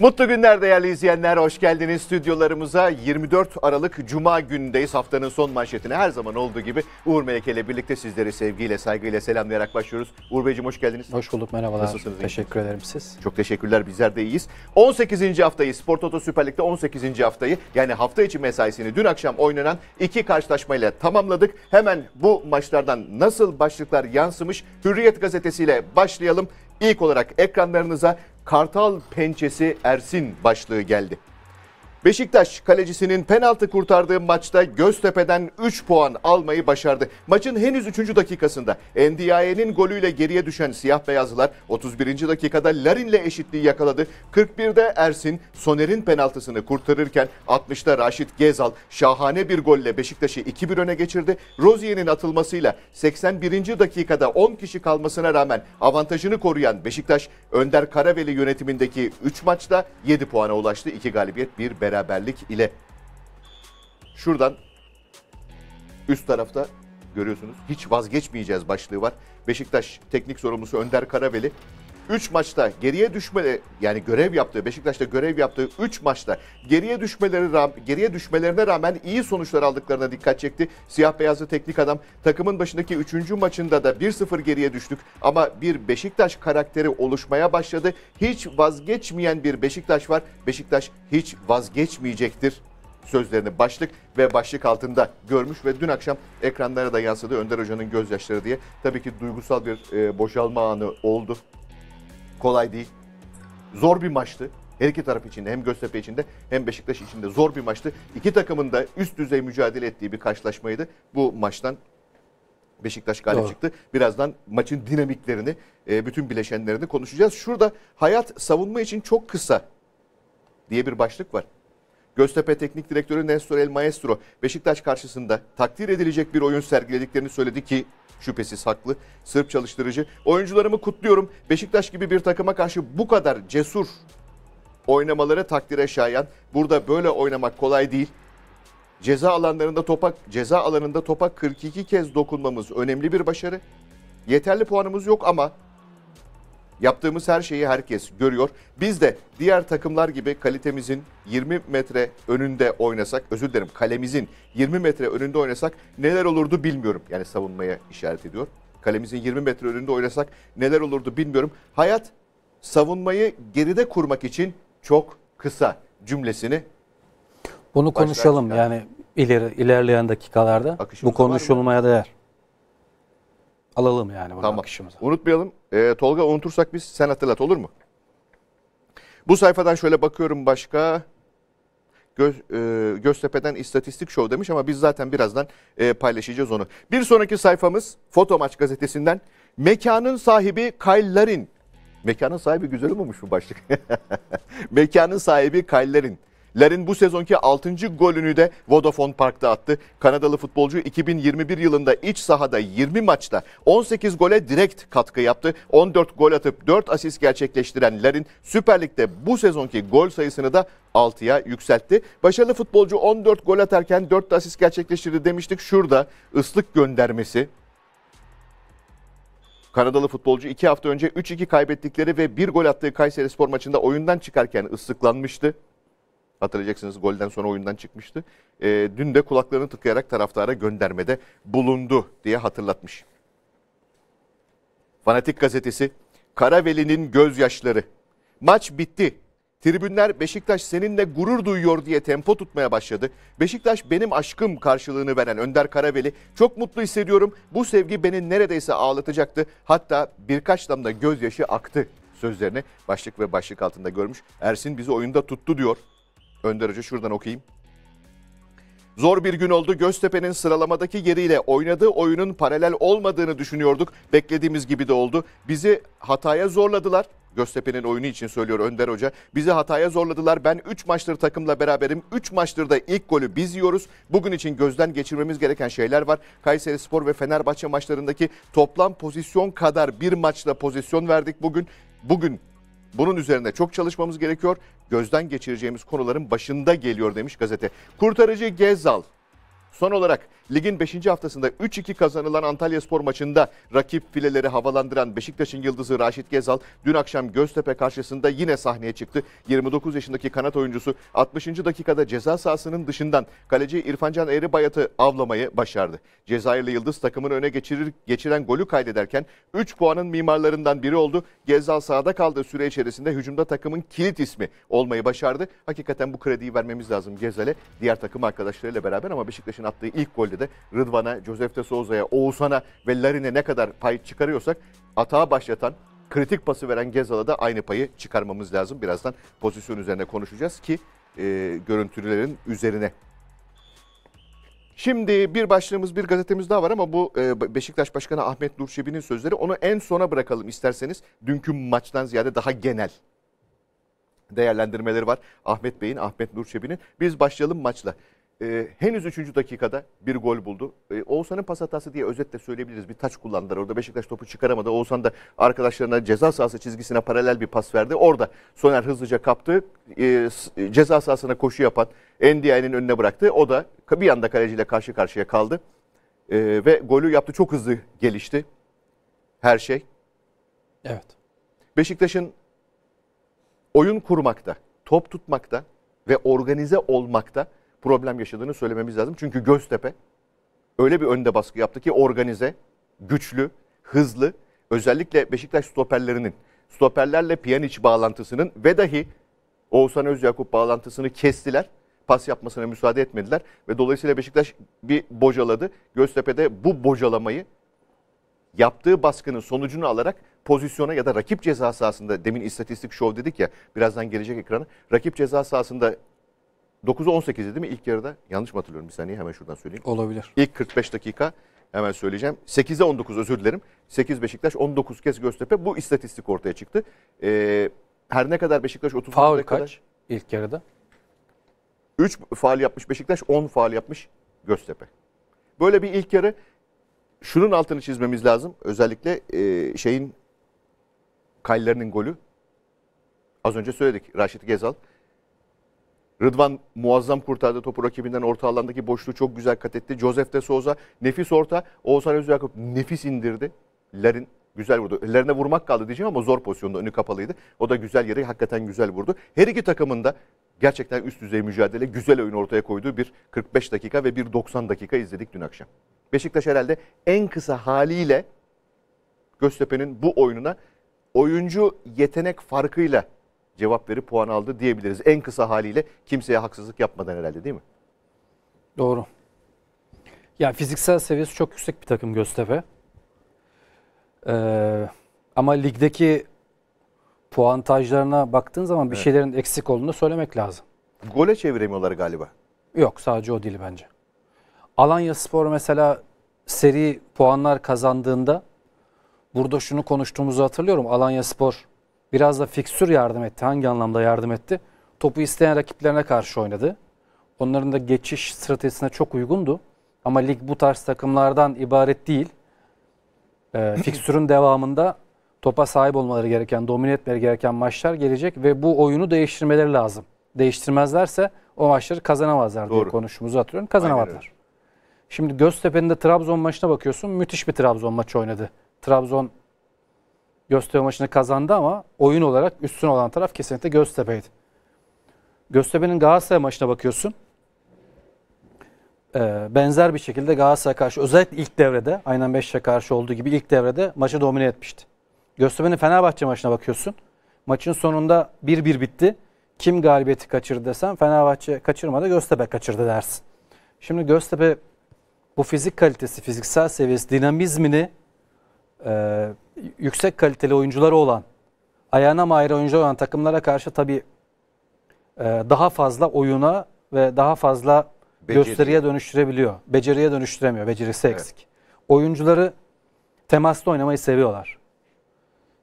Mutlu günler değerli izleyenler. Hoş geldiniz stüdyolarımıza. 24 Aralık Cuma günündeyiz. Haftanın son manşetine her zaman olduğu gibi Uğur Meleke ile birlikte sizleri sevgiyle, saygıyla selamlayarak başlıyoruz. Uğur Beyciğim hoş geldiniz. Hoş bulduk, merhabalar. Nasılsınız? Teşekkür ederim siz. Çok teşekkürler, bizler de iyiyiz. 18. haftayı, Spor Toto Süper Lig'de 18. haftayı yani hafta içi mesaisini dün akşam oynanan iki karşılaşmayla tamamladık. Hemen bu maçlardan nasıl başlıklar yansımış Hürriyet gazetesiyle başlayalım. İlk olarak ekranlarınıza Kartal Pençesi Ersin başlığı geldi. Beşiktaş kalecisinin penaltı kurtardığı maçta Göztepe'den 3 puan almayı başardı. Maçın henüz 3. dakikasında Endiaye'nin golüyle geriye düşen siyah beyazlar 31. dakikada Larin'le eşitliği yakaladı. 41'de Ersin Soner'in penaltısını kurtarırken 60'da Raşit Gezal şahane bir golle Beşiktaş'ı 2-1 öne geçirdi. Rozier'in atılmasıyla 81. dakikada 10 kişi kalmasına rağmen avantajını koruyan Beşiktaş Önder Karaveli yönetimindeki 3 maçta 7 puana ulaştı. 2 galibiyet 1 beraber beraberlik ile şuradan üst tarafta görüyorsunuz hiç vazgeçmeyeceğiz başlığı var. Beşiktaş teknik sorumlusu Önder Karabeli 3 maçta geriye düşmeleri yani görev yaptığı Beşiktaş'ta görev yaptığı 3 maçta geriye düşmeleri geriye düşmelerine rağmen iyi sonuçlar aldıklarına dikkat çekti. Siyah beyazlı teknik adam takımın başındaki 3. maçında da 1-0 geriye düştük ama bir Beşiktaş karakteri oluşmaya başladı. Hiç vazgeçmeyen bir Beşiktaş var. Beşiktaş hiç vazgeçmeyecektir sözlerini başlık ve başlık altında görmüş ve dün akşam ekranlara da yansıdı Önder Hoca'nın gözyaşları diye. Tabii ki duygusal bir e, boşalma anı oldu Kolay değil. Zor bir maçtı. Her iki taraf için de hem Göztepe için de hem Beşiktaş için de zor bir maçtı. İki takımın da üst düzey mücadele ettiği bir karşılaşmaydı. Bu maçtan Beşiktaş galip Doğru. çıktı. Birazdan maçın dinamiklerini, e, bütün bileşenlerini konuşacağız. Şurada hayat savunma için çok kısa diye bir başlık var. Göztepe Teknik Direktörü Nestor El Maestro Beşiktaş karşısında takdir edilecek bir oyun sergilediklerini söyledi ki şüphesiz haklı. Sırp çalıştırıcı. Oyuncularımı kutluyorum. Beşiktaş gibi bir takıma karşı bu kadar cesur oynamaları takdire şayan. Burada böyle oynamak kolay değil. Ceza alanlarında topa ceza alanında topa 42 kez dokunmamız önemli bir başarı. Yeterli puanımız yok ama Yaptığımız her şeyi herkes görüyor. Biz de diğer takımlar gibi kalitemizin 20 metre önünde oynasak, özür dilerim kalemizin 20 metre önünde oynasak neler olurdu bilmiyorum. Yani savunmaya işaret ediyor. Kalemizin 20 metre önünde oynasak neler olurdu bilmiyorum. Hayat savunmayı geride kurmak için çok kısa cümlesini bunu konuşalım yani ileri ilerleyen dakikalarda. Akışımız bu konuşulmaya değer alalım yani buradan tamam. akışımıza. Unutmayalım. Ee, Tolga unutursak biz sen hatırlat olur mu? Bu sayfadan şöyle bakıyorum başka. Gö e, Göztepe'den istatistik show demiş ama biz zaten birazdan e, paylaşacağız onu. Bir sonraki sayfamız Foto Maç gazetesinden mekanın sahibi Kyle Larin. Mekanın sahibi güzel olmamış bu başlık. mekanın sahibi Kyle Larin. Larin bu sezonki 6. golünü de Vodafone Park'ta attı. Kanadalı futbolcu 2021 yılında iç sahada 20 maçta 18 gole direkt katkı yaptı. 14 gol atıp 4 asist gerçekleştiren Larin Süper Lig'de bu sezonki gol sayısını da 6'ya yükseltti. Başarılı futbolcu 14 gol atarken 4 de asist gerçekleştirdi demiştik. Şurada ıslık göndermesi Kanadalı futbolcu 2 hafta önce 3-2 kaybettikleri ve 1 gol attığı Kayseri Spor maçında oyundan çıkarken ıslıklanmıştı. Hatırlayacaksınız golden sonra oyundan çıkmıştı. E, dün de kulaklarını tıkayarak taraftara göndermede bulundu diye hatırlatmış. Fanatik gazetesi Karaveli'nin gözyaşları. Maç bitti. Tribünler Beşiktaş seninle gurur duyuyor diye tempo tutmaya başladı. Beşiktaş benim aşkım karşılığını veren Önder Karaveli çok mutlu hissediyorum. Bu sevgi beni neredeyse ağlatacaktı. Hatta birkaç damla gözyaşı aktı sözlerini başlık ve başlık altında görmüş. Ersin bizi oyunda tuttu diyor. Önder Hoca şuradan okuyayım. Zor bir gün oldu. Göztepe'nin sıralamadaki yeriyle oynadığı oyunun paralel olmadığını düşünüyorduk. Beklediğimiz gibi de oldu. Bizi hataya zorladılar. Göztepe'nin oyunu için söylüyor Önder Hoca. Bizi hataya zorladılar. Ben 3 maçtır takımla beraberim. 3 maçtır da ilk golü biz yiyoruz. Bugün için gözden geçirmemiz gereken şeyler var. Kayseri Spor ve Fenerbahçe maçlarındaki toplam pozisyon kadar bir maçla pozisyon verdik bugün. Bugün bunun üzerine çok çalışmamız gerekiyor. Gözden geçireceğimiz konuların başında geliyor demiş gazete. Kurtarıcı Gezal Son olarak ligin 5. haftasında 3-2 kazanılan Antalya Spor maçında rakip fileleri havalandıran Beşiktaş'ın yıldızı Raşit Gezal dün akşam Göztepe karşısında yine sahneye çıktı. 29 yaşındaki kanat oyuncusu 60. dakikada ceza sahasının dışından kaleci İrfancan Eribayat'ı avlamayı başardı. Cezayirli Yıldız takımın öne geçirir, geçiren golü kaydederken 3 puanın mimarlarından biri oldu. Gezal sahada kaldığı süre içerisinde hücumda takımın kilit ismi olmayı başardı. Hakikaten bu krediyi vermemiz lazım Gezal'e diğer takım arkadaşlarıyla beraber ama Beşiktaş'ın Beşiktaş'ın attığı ilk golde de Rıdvan'a, Josef de Souza'ya, Oğuzhan'a ve Larin'e ne kadar pay çıkarıyorsak atağa başlatan, kritik pası veren Gezal'a da aynı payı çıkarmamız lazım. Birazdan pozisyon üzerine konuşacağız ki e, görüntülerin üzerine Şimdi bir başlığımız bir gazetemiz daha var ama bu e, Beşiktaş Başkanı Ahmet Nur Çebi'nin sözleri onu en sona bırakalım isterseniz. Dünkü maçtan ziyade daha genel değerlendirmeleri var Ahmet Bey'in, Ahmet Nur Çebi'nin. Biz başlayalım maçla. Ee, henüz 3. dakikada bir gol buldu. Ee, Oğuzhan'ın pas hatası diye özetle söyleyebiliriz. Bir taç kullandılar. Orada Beşiktaş topu çıkaramadı. Oğuzhan da arkadaşlarına ceza sahası çizgisine paralel bir pas verdi. Orada Soner hızlıca kaptı. Ee, ceza sahasına koşu yapan Endia'nın önüne bıraktı. O da bir anda kaleciyle karşı karşıya kaldı. Ee, ve golü yaptı. Çok hızlı gelişti her şey. Evet. Beşiktaş'ın oyun kurmakta, top tutmakta ve organize olmakta problem yaşadığını söylememiz lazım. Çünkü Göztepe öyle bir önde baskı yaptı ki organize, güçlü, hızlı özellikle Beşiktaş stoperlerinin, stoperlerle Pjanic bağlantısının ve dahi Oğuzhan Özyakup bağlantısını kestiler. Pas yapmasına müsaade etmediler ve dolayısıyla Beşiktaş bir bocaladı. Göztepe'de bu bocalamayı yaptığı baskının sonucunu alarak pozisyona ya da rakip ceza sahasında demin istatistik şov dedik ya birazdan gelecek ekranı Rakip ceza sahasında 9'u 18 değil mi ilk yarıda? Yanlış mı hatırlıyorum bir saniye hemen şuradan söyleyeyim. Olabilir. İlk 45 dakika hemen söyleyeceğim. 8'e 19 özür dilerim. 8 Beşiktaş 19 kez Göztepe. Bu istatistik ortaya çıktı. Ee, her ne kadar Beşiktaş 30 faul kaç kadar, ilk yarıda? 3 faal yapmış Beşiktaş 10 faal yapmış Göztepe. Böyle bir ilk yarı şunun altını çizmemiz lazım. Özellikle e, şeyin Kaller'in golü. Az önce söyledik Raşit Gezal. Rıdvan muazzam kurtardı topu rakibinden orta alandaki boşluğu çok güzel kat etti. Josef de Souza nefis orta. Oğuzhan Özyakıp nefis indirdi. Larin güzel vurdu. Ellerine vurmak kaldı diyeceğim ama zor pozisyonda önü kapalıydı. O da güzel yeri hakikaten güzel vurdu. Her iki takımın da gerçekten üst düzey mücadele, güzel oyun ortaya koyduğu bir 45 dakika ve bir 90 dakika izledik dün akşam. Beşiktaş herhalde en kısa haliyle Göztepe'nin bu oyununa oyuncu yetenek farkıyla cevap verip puan aldı diyebiliriz. En kısa haliyle kimseye haksızlık yapmadan herhalde değil mi? Doğru. Ya fiziksel seviyesi çok yüksek bir takım Göztepe. Ee, ama ligdeki puantajlarına baktığın zaman bir evet. şeylerin eksik olduğunu söylemek lazım. Gole çeviremiyorlar galiba. Yok sadece o değil bence. Alanya Spor mesela seri puanlar kazandığında burada şunu konuştuğumuzu hatırlıyorum. Alanya Spor Biraz da fiksür yardım etti. Hangi anlamda yardım etti? Topu isteyen rakiplerine karşı oynadı. Onların da geçiş stratejisine çok uygundu. Ama lig bu tarz takımlardan ibaret değil. E, ee, fiksürün devamında topa sahip olmaları gereken, domine etmeleri gereken maçlar gelecek ve bu oyunu değiştirmeleri lazım. Değiştirmezlerse o maçları kazanamazlar Doğru. diye konuşumuzu atıyorum. Kazanamadılar. Aynen. Şimdi Göztepe'nin de Trabzon maçına bakıyorsun. Müthiş bir Trabzon maçı oynadı. Trabzon Göztepe maçını kazandı ama oyun olarak üstün olan taraf kesinlikle Göztepe'ydi. Göztepe'nin Galatasaray maçına bakıyorsun. Ee, benzer bir şekilde Galatasaray karşı özellikle ilk devrede aynen 5'e karşı olduğu gibi ilk devrede maçı domine etmişti. Göztepe'nin Fenerbahçe maçına bakıyorsun. Maçın sonunda 1-1 bitti. Kim galibiyeti kaçırdı desem Fenerbahçe kaçırmadı Göztepe kaçırdı dersin. Şimdi Göztepe bu fizik kalitesi, fiziksel seviyesi, dinamizmini e, yüksek kaliteli oyuncuları olan, ayağına mayra oyuncular olan takımlara karşı tabii e, daha fazla oyuna ve daha fazla Beceri. gösteriye dönüştürebiliyor. Beceriye dönüştüremiyor. Becerisi evet. eksik. Oyuncuları temaslı oynamayı seviyorlar.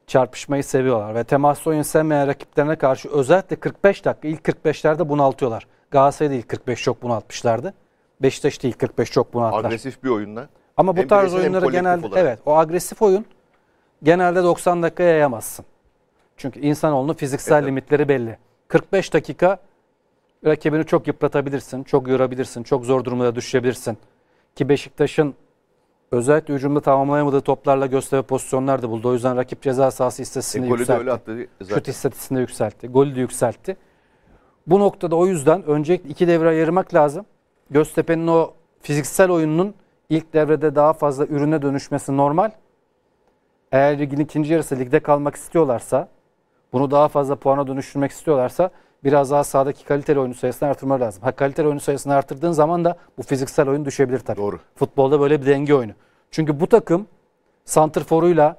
Çarpışmayı seviyorlar ve temaslı oyun sevmeyen rakiplerine karşı özellikle 45 dakika ilk 45'lerde bunaltıyorlar. Galatasaray'da ilk 45 çok bunaltmışlardı. Beşiktaş değil 45 çok bunalttılar. Agresif bir oyunla. Ama bu hem tarz oyunları genelde evet o agresif oyun genelde 90 dakika yayamazsın. Çünkü insanoğlunun fiziksel evet. limitleri belli. 45 dakika rakibini çok yıpratabilirsin, çok yorabilirsin, çok zor durumda düşebilirsin. Ki Beşiktaş'ın özellikle hücumda tamamlayamadığı toplarla gösterme pozisyonlar da buldu. O yüzden rakip ceza sahası istatistiğini e, golü yükseltti. Golü de öyle attı zaten. Şut istatistiğini yükseltti. Golü de yükseltti. Bu noktada o yüzden öncelikle iki devre ayırmak lazım. Göztepe'nin o fiziksel oyununun ilk devrede daha fazla ürüne dönüşmesi normal eğer ligin ikinci yarısı ligde kalmak istiyorlarsa, bunu daha fazla puana dönüştürmek istiyorlarsa biraz daha sahadaki kaliteli oyuncu sayısını artırmaları lazım. Ha kaliteli oyuncu sayısını artırdığın zaman da bu fiziksel oyun düşebilir tabii. Doğru. Futbolda böyle bir denge oyunu. Çünkü bu takım santrforuyla,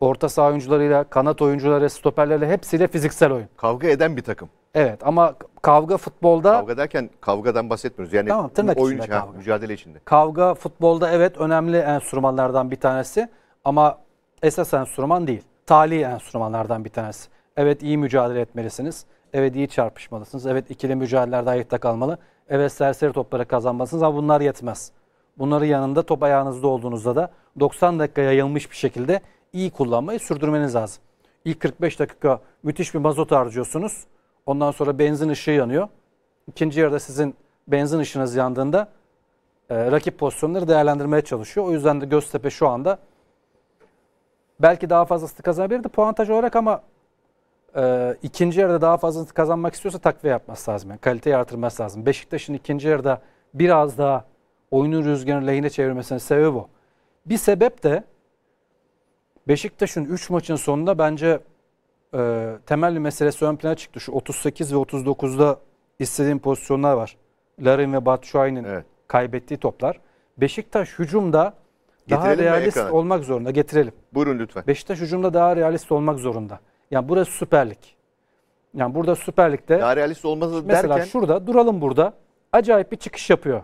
orta saha oyuncularıyla, kanat oyuncuları, stoperlerle hepsiyle fiziksel oyun. Kavga eden bir takım. Evet ama kavga futbolda... Kavga derken kavgadan bahsetmiyoruz. Yani tamam, tırnak oyun içinde kavga. mücadele içinde. Kavga futbolda evet önemli enstrümanlardan bir tanesi. Ama esas enstrüman değil. Tali enstrümanlardan bir tanesi. Evet iyi mücadele etmelisiniz. Evet iyi çarpışmalısınız. Evet ikili mücadelelerde ayakta kalmalı. Evet serseri topları kazanmalısınız ama bunlar yetmez. Bunları yanında top ayağınızda olduğunuzda da 90 dakika yayılmış bir şekilde iyi kullanmayı sürdürmeniz lazım. İlk 45 dakika müthiş bir mazot harcıyorsunuz. Ondan sonra benzin ışığı yanıyor. İkinci yarıda sizin benzin ışığınız yandığında e, rakip pozisyonları değerlendirmeye çalışıyor. O yüzden de Göztepe şu anda belki daha fazlasını kazanabilirdi puantaj olarak ama e, ikinci yarıda daha fazlasını kazanmak istiyorsa takviye yapması lazım. Yani kaliteyi artırması lazım. Beşiktaş'ın ikinci yarıda biraz daha oyunun rüzgarını lehine çevirmesinin sebebi bu. Bir sebep de Beşiktaş'ın 3 maçın sonunda bence e, temel bir meselesi ön plana çıktı. Şu 38 ve 39'da istediğim pozisyonlar var. Larin ve Batshuayi'nin evet. kaybettiği toplar. Beşiktaş hücumda daha realist olmak zorunda. Getirelim. Buyurun lütfen. Beşiktaş hücumda daha realist olmak zorunda. Yani burası süperlik. Yani burada Süper Lig'de daha realist olması derken mesela şurada duralım burada. Acayip bir çıkış yapıyor.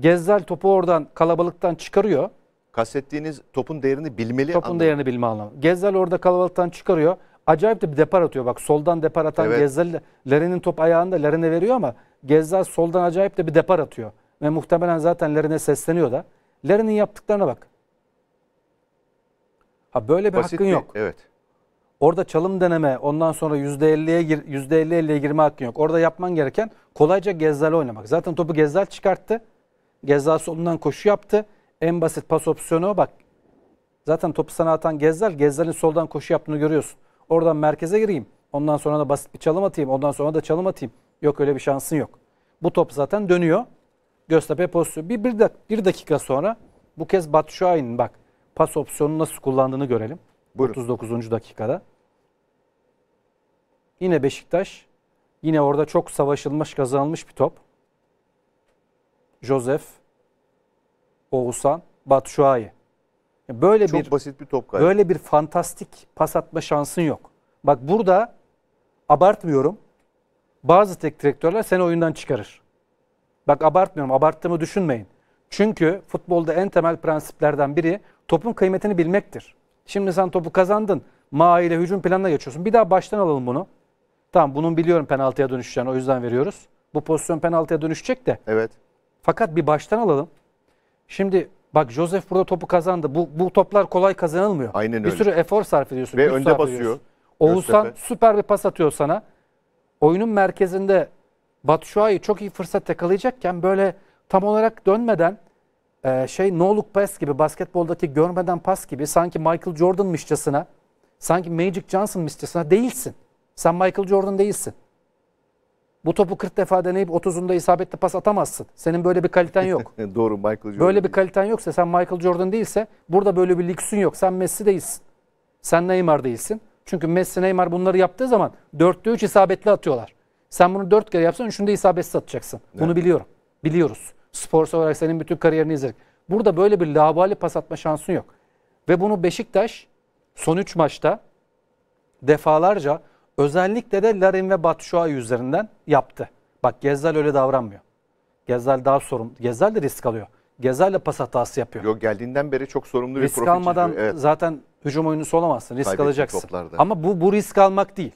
Gezzal topu oradan kalabalıktan çıkarıyor. Kastettiğiniz topun değerini bilmeli Topun anlamı. değerini bilme anlamı. Gezzal orada kalabalıktan çıkarıyor. Acayip de bir depar atıyor. Bak soldan depar atan evet. Gezzal Lerin'in top ayağında Lerin'e veriyor ama Gezzal soldan acayip de bir depar atıyor. Ve muhtemelen zaten Lerin'e sesleniyor da. Lerin'in yaptıklarına bak. Ha böyle bir Basit hakkın bir, yok. Evet. Orada çalım deneme, ondan sonra %50'ye gir, %50-50'ye girme hakkın yok. Orada yapman gereken kolayca Gezzal'e oynamak. Zaten topu Gezzal çıkarttı. Gezzal solundan koşu yaptı. En basit pas opsiyonu bak. Zaten topu sana atan Gezzal, Gezzal'in soldan koşu yaptığını görüyorsun. Oradan merkeze gireyim. Ondan sonra da basit bir çalım atayım. Ondan sonra da çalım atayım. Yok öyle bir şansın yok. Bu top zaten dönüyor. Göztepe pozisyonu. Bir, bir, dak bir dakika sonra bu kez Batshuayi'nin bak pas opsiyonunu nasıl kullandığını görelim. Buyurun. 39. dakikada. Yine Beşiktaş. Yine orada çok savaşılmış, kazanılmış bir top. Josef, Oğuzhan, Batu Şuayi. Böyle çok bir basit bir top kaybı. Böyle bir fantastik pas atma şansın yok. Bak burada abartmıyorum. Bazı tek direktörler seni oyundan çıkarır. Bak abartmıyorum. Abarttığımı düşünmeyin. Çünkü futbolda en temel prensiplerden biri topun kıymetini bilmektir. Şimdi sen topu kazandın. Ma ile hücum planına geçiyorsun. Bir daha baştan alalım bunu. Tamam bunun biliyorum penaltıya dönüşeceğini o yüzden veriyoruz. Bu pozisyon penaltıya dönüşecek de. Evet. Fakat bir baştan alalım. Şimdi bak Joseph burada topu kazandı. Bu, bu toplar kolay kazanılmıyor. Aynen öyle. Bir sürü efor sarf ediyorsun. Ve önde basıyor. Oğuzhan Göztepe. süper bir pas atıyor sana. Oyunun merkezinde Batu Şua'yı çok iyi fırsat yakalayacakken böyle tam olarak dönmeden e, şey no look pass gibi basketboldaki görmeden pas gibi sanki Michael Jordan Jordan'mışçasına sanki Magic Johnson Johnson'mışçasına değilsin. Sen Michael Jordan değilsin. Bu topu 40 defa deneyip 30'unda isabetli pas atamazsın. Senin böyle bir kaliten yok. Doğru Michael Jordan. Böyle bir kaliten yoksa sen Michael Jordan değilse burada böyle bir lüksün yok. Sen Messi değilsin. Sen Neymar değilsin. Çünkü Messi Neymar bunları yaptığı zaman 4'te 3 isabetli atıyorlar. Sen bunu 4 kere yapsan 3'ünde isabetsiz atacaksın. Evet. Bunu biliyorum. Biliyoruz. Spor olarak senin bütün kariyerini izledik. Burada böyle bir labali pas atma şansın yok. Ve bunu Beşiktaş son 3 maçta defalarca özellikle de Larin ve Batshuayi üzerinden yaptı. Bak Gezzal öyle davranmıyor. Gezzal daha sorum, Gezzal de risk alıyor. Gezzal de pas hatası yapıyor. Yok geldiğinden beri çok sorumlu risk bir Risk almadan evet. zaten hücum oyuncusu olamazsın. Risk Kaybettik alacaksın. Toplarda. Ama bu bu risk almak değil.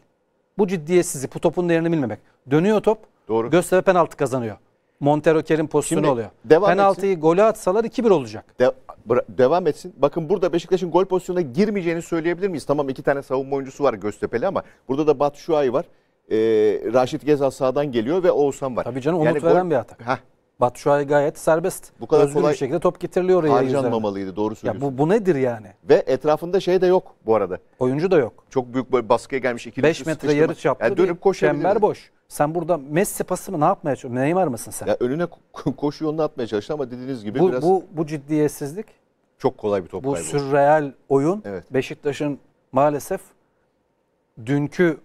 Bu ciddiyetsizlik, bu topun değerini bilmemek. Dönüyor top, Doğru. Göztepe penaltı kazanıyor. Montero Kerim pozisyonu Şimdi oluyor. Devam Penaltıyı etsin. gole atsalar 2-1 olacak. De devam etsin. Bakın burada Beşiktaş'ın gol pozisyonuna girmeyeceğini söyleyebilir miyiz? Tamam iki tane savunma oyuncusu var Göztepe'li ama burada da Batu Şuay var. Ee, Raşit Gezal sağdan geliyor ve Oğuzhan var. Tabii canım umut yani veren gol... bir atak. Heh. Batu Şuay gayet serbest. Bu kadar Özgür kolay bir şekilde top getiriliyor oraya. Harcanmamalıydı doğru söylüyorsun. Ya bu, bu nedir yani? Ve etrafında şey de yok bu arada. Oyuncu da yok. Çok büyük bir baskıya gelmiş. 5 metre yarı çaptı yani dönüp bir çember boş. Sen burada Messi pası mı ne yapmaya çalışıyorsun? Neymar mısın sen? Ya önüne koşu yolunu atmaya çalıştı ama dediğiniz gibi bu, biraz... Bu, bu ciddiyetsizlik. Çok kolay bir top bu kaybı. Bu sürreal oyun. Evet. Beşiktaş'ın maalesef dünkü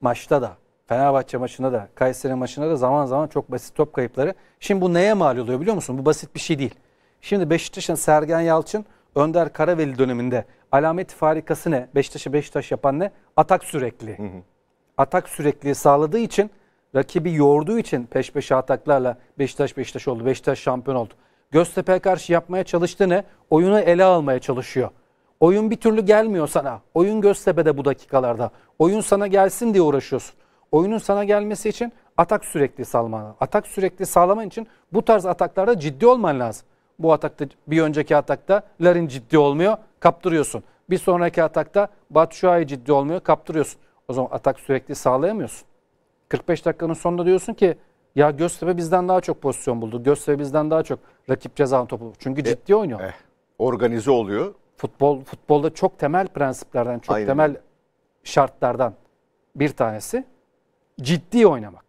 maçta da Fenerbahçe maçında da Kayseri maçında da zaman zaman çok basit top kayıpları. Şimdi bu neye mal oluyor biliyor musun? Bu basit bir şey değil. Şimdi Beşiktaş'ın Sergen Yalçın Önder Karaveli döneminde alamet farikası ne? Beşiktaş'ı Beşiktaş yapan ne? Atak sürekli. Hı hı atak sürekli sağladığı için rakibi yorduğu için peş peşe ataklarla Beşiktaş Beşiktaş oldu. Beşiktaş şampiyon oldu. Göztepe'ye karşı yapmaya çalıştığı ne? Oyunu ele almaya çalışıyor. Oyun bir türlü gelmiyor sana. Oyun Göztepe'de bu dakikalarda. Oyun sana gelsin diye uğraşıyorsun. Oyunun sana gelmesi için atak sürekli salman. Atak sürekli sağlaman için bu tarz ataklarda ciddi olman lazım. Bu atakta bir önceki atakta Larin ciddi olmuyor, kaptırıyorsun. Bir sonraki atakta Batshuayi ciddi olmuyor, kaptırıyorsun. O zaman atak sürekli sağlayamıyorsun. 45 dakikanın sonunda diyorsun ki ya Göztepe bizden daha çok pozisyon buldu. Göztepe bizden daha çok rakip cezanın topu. Çünkü e, ciddi e, oynuyor. Eh, organize oluyor. Futbol futbolda çok temel prensiplerden, çok Aynen. temel şartlardan bir tanesi ciddi oynamak.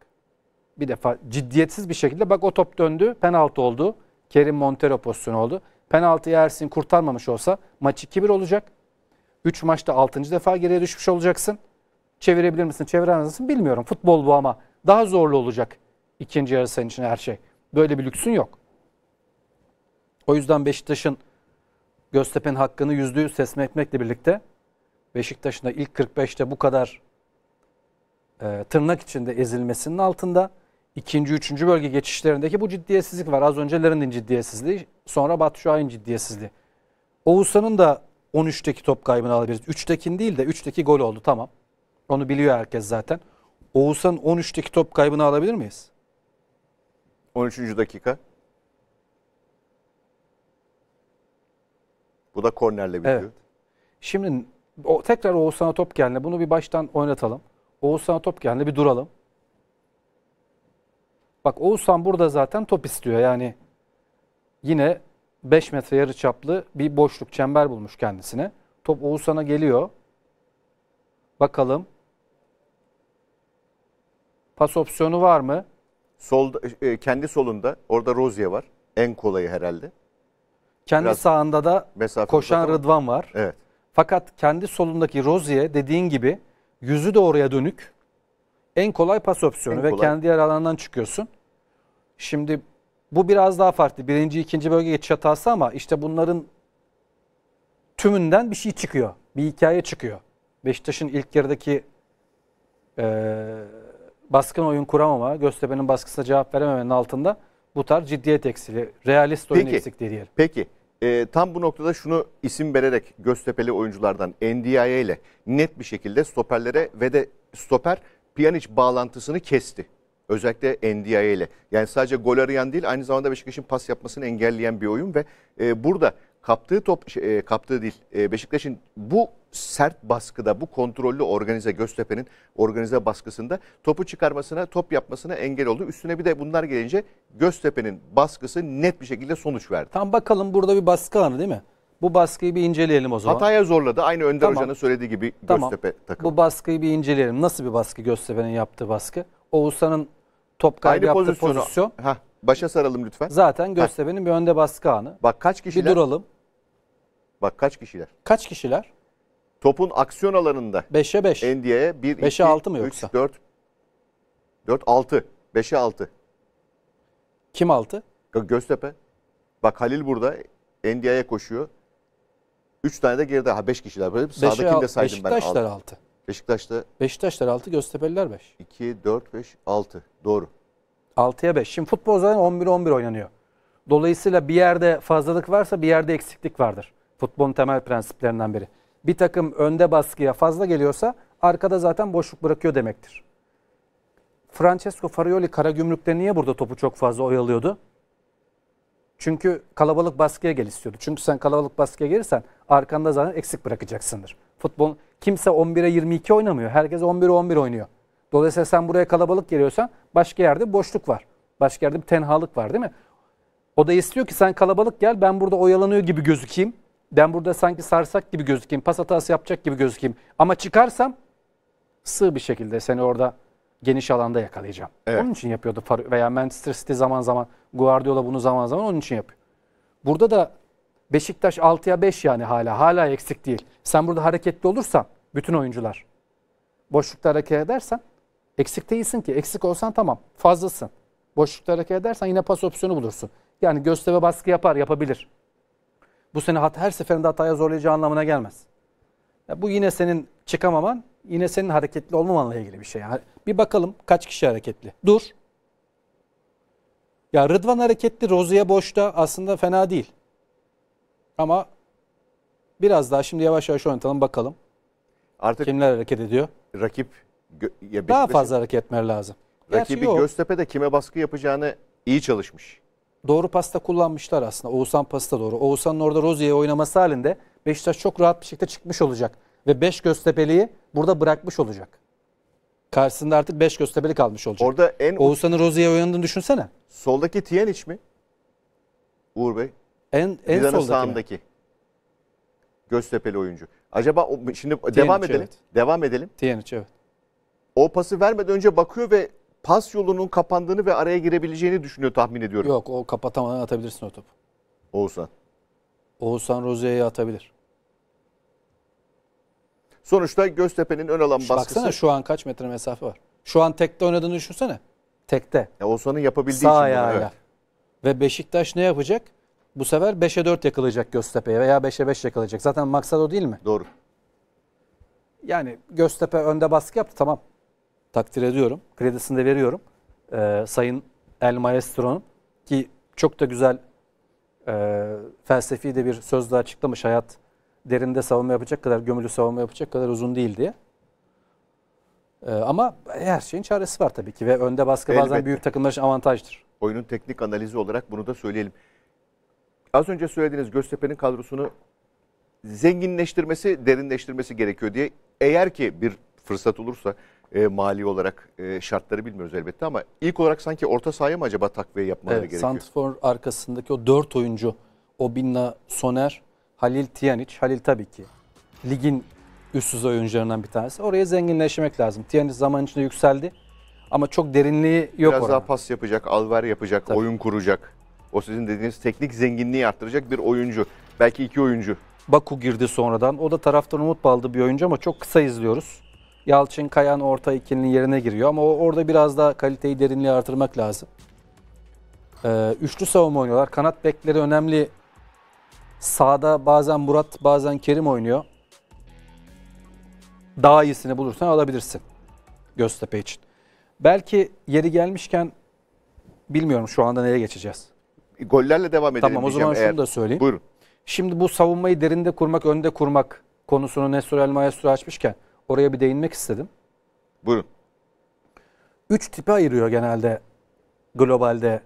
Bir defa ciddiyetsiz bir şekilde bak o top döndü, penaltı oldu. Kerim Montero pozisyonu oldu. penaltı Ersin kurtarmamış olsa maç 2-1 olacak. 3 maçta 6. defa geriye düşmüş olacaksın çevirebilir misin, çeviremez misin bilmiyorum. Futbol bu ama daha zorlu olacak ikinci yarı senin için her şey. Böyle bir lüksün yok. O yüzden Beşiktaş'ın Göztepe'nin hakkını yüzde yüz teslim etmekle birlikte Beşiktaş'ın da ilk 45'te bu kadar e, tırnak içinde ezilmesinin altında ikinci, üçüncü bölge geçişlerindeki bu ciddiyetsizlik var. Az önce Lerin'in ciddiyetsizliği, sonra Batu Şahin ciddiyetsizliği. Oğuzhan'ın da 13'teki top kaybını alabiliriz. 3'tekin değil de 3'teki gol oldu tamam. Onu biliyor herkes zaten. Oğuzhan 13'teki top kaybını alabilir miyiz? 13. dakika. Bu da kornerle bitiyor. Evet. Şimdi o, tekrar Oğuzhan'a top geldi. Bunu bir baştan oynatalım. Oğuzhan'a top geldi bir duralım. Bak Oğuzhan burada zaten top istiyor. Yani yine 5 metre yarı çaplı bir boşluk çember bulmuş kendisine. Top Oğuzhan'a geliyor. Bakalım. Pas opsiyonu var mı? Sol e, kendi solunda orada Rozier var. En kolayı herhalde. Kendi Biraz sağında da koşan var. Rıdvan var. Evet. Fakat kendi solundaki Rozier dediğin gibi yüzü de oraya dönük. En kolay pas opsiyonu en ve kolay. kendi yer alanından çıkıyorsun. Şimdi bu biraz daha farklı. Birinci, ikinci bölge geçiş hatası ama işte bunların tümünden bir şey çıkıyor. Bir hikaye çıkıyor. Beşiktaş'ın ilk yarıdaki e, baskın oyun kuramama, Göztepe'nin baskısına cevap verememenin altında bu tarz ciddiyet eksili, realist oyun peki, eksikliği diyelim. Peki, e, tam bu noktada şunu isim vererek Göztepe'li oyunculardan NDIA ile net bir şekilde stoperlere ve de stoper Pjanic bağlantısını kesti. Özellikle NDIA ile. Yani sadece gol arayan değil aynı zamanda Beşiktaş'ın pas yapmasını engelleyen bir oyun ve e, burada kaptığı top şey, e, kaptığı değil e, Beşiktaş'ın bu sert baskıda bu kontrollü organize Göztepe'nin organize baskısında topu çıkarmasına top yapmasına engel oldu. Üstüne bir de bunlar gelince Göztepe'nin baskısı net bir şekilde sonuç verdi. Tam bakalım burada bir baskı anı değil mi? Bu baskıyı bir inceleyelim o zaman. Hataya zorladı. Aynı Önder tamam. Hoca'nın söylediği gibi tamam. Göztepe takımı. Bu baskıyı bir inceleyelim. Nasıl bir baskı Göztepe'nin yaptığı baskı? Oğuzhan'ın top kaybı yaptığı pozisyonu. pozisyon. Heh, başa saralım lütfen. Zaten Göztepe'nin bir önde baskı anı. Bak kaç kişiler. Bir duralım. Bak kaç kişiler? Kaç kişiler? Topun aksiyon alanında. 5'e 5. Endia'ya 1, 5'e 6 mı yoksa? 3, 4, 4, 6. 5'e 6. Kim 6? Göztepe. Bak Halil burada. Endia'ya koşuyor. 3 tane de geride. Ha 5 kişiler. Böyle sağdakini de saydım ben. Beşiktaşlar 6. Beşiktaş'ta. Beşiktaşlar 6, Göztepe'liler 5. 2, 4, 5, 6. Doğru. 6'ya 5. Şimdi futbol zaten 11-11 oynanıyor. Dolayısıyla bir yerde fazlalık varsa bir yerde eksiklik vardır. Futbolun temel prensiplerinden biri. Bir takım önde baskıya fazla geliyorsa arkada zaten boşluk bırakıyor demektir. Francesco Farioli Gümrükte niye burada topu çok fazla oyalıyordu? Çünkü kalabalık baskıya gel istiyordu. Çünkü sen kalabalık baskıya gelirsen arkanda zaten eksik bırakacaksındır. Futbol kimse 11'e 22 oynamıyor. Herkes 11'e 11 oynuyor. Dolayısıyla sen buraya kalabalık geliyorsan başka yerde boşluk var. Başka yerde bir tenhalık var değil mi? O da istiyor ki sen kalabalık gel ben burada oyalanıyor gibi gözükeyim ben burada sanki sarsak gibi gözükeyim, pas hatası yapacak gibi gözükeyim. Ama çıkarsam sığ bir şekilde seni orada geniş alanda yakalayacağım. Evet. Onun için yapıyordu veya Manchester City zaman zaman Guardiola bunu zaman zaman onun için yapıyor. Burada da Beşiktaş 6'ya 5 yani hala hala eksik değil. Sen burada hareketli olursan bütün oyuncular boşlukta hareket edersen eksik değilsin ki. Eksik olsan tamam fazlasın. Boşlukta hareket edersen yine pas opsiyonu bulursun. Yani Göztepe baskı yapar yapabilir bu seni hat, her seferinde hataya zorlayacağı anlamına gelmez. Ya bu yine senin çıkamaman, yine senin hareketli olmamanla ilgili bir şey. Yani bir bakalım kaç kişi hareketli. Dur. Ya Rıdvan hareketli, Rozi'ye boşta aslında fena değil. Ama biraz daha şimdi yavaş yavaş oynatalım bakalım. Artık kimler hareket ediyor? Rakip ya daha fazla hareket etmeleri lazım. Rakibi Göztepe kime baskı yapacağını iyi çalışmış doğru pasta kullanmışlar aslında. Oğuzhan pasta doğru. Oğuzhan'ın orada Rozier'i oynaması halinde Beşiktaş çok rahat bir şekilde çıkmış olacak. Ve 5 Göztepe'liyi burada bırakmış olacak. Karşısında artık 5 Göztepe'li kalmış olacak. Orada en Oğuzhan'ın Rozier'i oynadığını düşünsene. Soldaki Tiyaniç mi? Uğur Bey. En, en soldaki sağındaki. Göztepe'li oyuncu. Acaba şimdi Tiyaniç, devam edelim. Evet. Devam edelim. Tiyaniç evet. O pası vermeden önce bakıyor ve pas yolunun kapandığını ve araya girebileceğini düşünüyor tahmin ediyorum. Yok o kapatamadan atabilirsin o topu. Oğuzhan. Oğuzhan Rozi'ye atabilir. Sonuçta Göztepe'nin ön alan baskısı. Baksana şu an kaç metre mesafe var. Şu an tekte oynadığını düşünsene. Tekte. Ya Oğuzhan'ın yapabildiği Sağ için. Sağ ayağıyla. Ve Beşiktaş ne yapacak? Bu sefer 5'e 4 yakılacak Göztepe'ye veya 5'e 5 yakılacak. Zaten maksat o değil mi? Doğru. Yani Göztepe önde baskı yaptı tamam takdir ediyorum. Kredisini de veriyorum. E, Sayın El Maestro'nun ki çok da güzel e, felsefi de bir söz daha açıklamış. Hayat derinde savunma yapacak kadar, gömülü savunma yapacak kadar uzun değil diye. E, ama her şeyin çaresi var tabii ki ve önde baskı Elbette. bazen büyük takımlar için avantajdır. Oyunun teknik analizi olarak bunu da söyleyelim. Az önce söylediğiniz Göztepe'nin kadrosunu zenginleştirmesi, derinleştirmesi gerekiyor diye eğer ki bir fırsat olursa e, mali olarak e, şartları bilmiyoruz elbette ama ilk olarak sanki orta sahaya mı acaba takviye yapmaları evet, gerekiyor? Santifor arkasındaki o dört oyuncu Obinna Soner, Halil Tiyaniç. Halil tabii ki ligin üst düzey oyuncularından bir tanesi. Oraya zenginleşmek lazım. Tiyaniç zaman içinde yükseldi ama çok derinliği yok Biraz orada. daha pas yapacak, alver yapacak, tabii. oyun kuracak. O sizin dediğiniz teknik zenginliği arttıracak bir oyuncu. Belki iki oyuncu. Baku girdi sonradan. O da taraftan umut baldı bir oyuncu ama çok kısa izliyoruz. Yalçın Kayan orta ikilinin yerine giriyor. Ama orada biraz daha kaliteyi derinliği artırmak lazım. Ee, üçlü savunma oynuyorlar. Kanat bekleri önemli. Sağda bazen Murat bazen Kerim oynuyor. Daha iyisini bulursan alabilirsin. Göztepe için. Belki yeri gelmişken bilmiyorum şu anda neye geçeceğiz. Gollerle devam edelim. Tamam o zaman şunu eğer... da söyleyeyim. Buyurun. Şimdi bu savunmayı derinde kurmak, önde kurmak konusunu Nestor El Maestro açmışken Oraya bir değinmek istedim. Buyurun. Üç tipe ayırıyor genelde globalde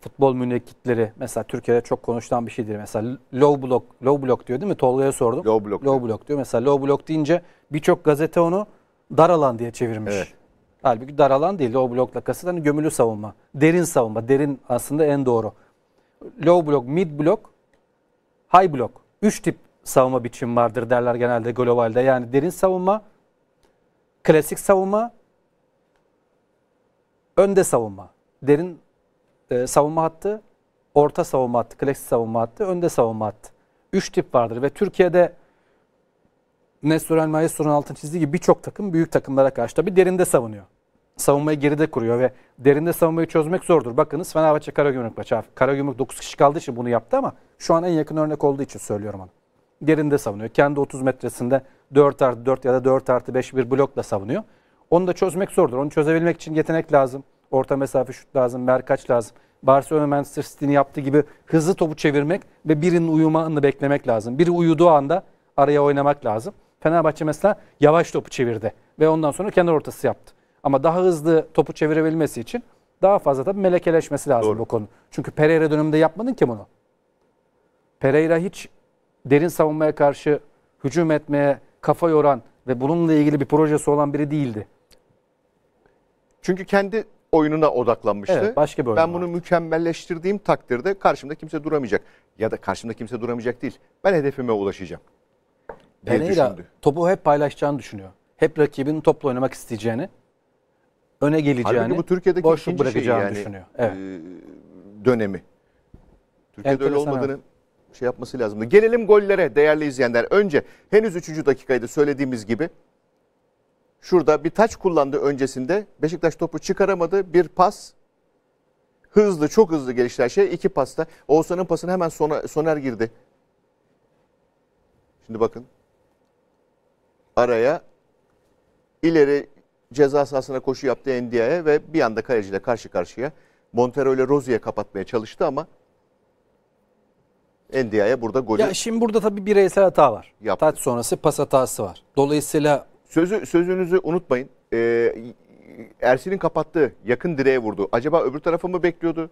futbol münekkitleri. Mesela Türkiye'de çok konuşulan bir şeydir. Mesela low block, low block diyor değil mi? Tolga'ya sordum. Low block. Low block diyor. Mesela low block deyince birçok gazete onu dar alan diye çevirmiş. Evet. Halbuki dar alan değil. Low blockla kasıt hani gömülü savunma. Derin savunma. Derin aslında en doğru. Low block, mid block, high block. Üç tip savunma biçim vardır derler genelde globalde. Yani derin savunma, klasik savunma, önde savunma. Derin e, savunma hattı, orta savunma hattı, klasik savunma hattı, önde savunma hattı. Üç tip vardır ve Türkiye'de Nestor Elmayes sorun altın çizdiği gibi birçok takım büyük takımlara karşı tabi derinde savunuyor. Savunmayı geride kuruyor ve derinde savunmayı çözmek zordur. Bakınız Fenerbahçe Karagümrük maçı. Karagümrük 9 kişi kaldığı için bunu yaptı ama şu an en yakın örnek olduğu için söylüyorum onu yerinde savunuyor. Kendi 30 metresinde 4 artı 4 ya da 4 artı 5 bir blokla savunuyor. Onu da çözmek zordur. Onu çözebilmek için yetenek lazım. Orta mesafe şut lazım, merkaç lazım. Barcelona Manchester City'nin yaptığı gibi hızlı topu çevirmek ve birinin uyuma anını beklemek lazım. Biri uyuduğu anda araya oynamak lazım. Fenerbahçe mesela yavaş topu çevirdi ve ondan sonra kenar ortası yaptı. Ama daha hızlı topu çevirebilmesi için daha fazla da melekeleşmesi lazım Doğru. bu konu. Çünkü Pereira döneminde yapmadın ki bunu. Pereira hiç derin savunmaya karşı hücum etmeye kafa yoran ve bununla ilgili bir projesi olan biri değildi. Çünkü kendi oyununa odaklanmıştı. Evet, başka bir oyun Ben bunu vardı. mükemmelleştirdiğim takdirde karşımda kimse duramayacak. Ya da karşımda kimse duramayacak değil. Ben hedefime ulaşacağım. Pereira topu hep paylaşacağını düşünüyor. Hep rakibinin topla oynamak isteyeceğini, öne geleceğini, Halbuki bu Türkiye'deki boşluk bırakacağını yani, düşünüyor. Evet. E, dönemi. Türkiye'de Enteresan öyle olmadığını evet şey yapması lazımdı. Gelelim gollere değerli izleyenler. Önce henüz 3. dakikaydı söylediğimiz gibi. Şurada bir taç kullandı öncesinde. Beşiktaş topu çıkaramadı. Bir pas. Hızlı, çok hızlı gelişti gelişler şey. İki pasta. Oğuzhan'ın pasını hemen sona, Soner girdi. Şimdi bakın. Araya ileri ceza sahasına koşu yaptı Endia'ya ve bir anda kaleciyle karşı karşıya Montero ile Rozi'ye kapatmaya çalıştı ama Endia'ya burada golü... Ya şimdi burada tabii bireysel hata var. Yaptı. Taç sonrası pas hatası var. Dolayısıyla... Sözü, sözünüzü unutmayın. Ee, Ersin'in kapattığı yakın direğe vurdu. Acaba öbür tarafı mı bekliyordu?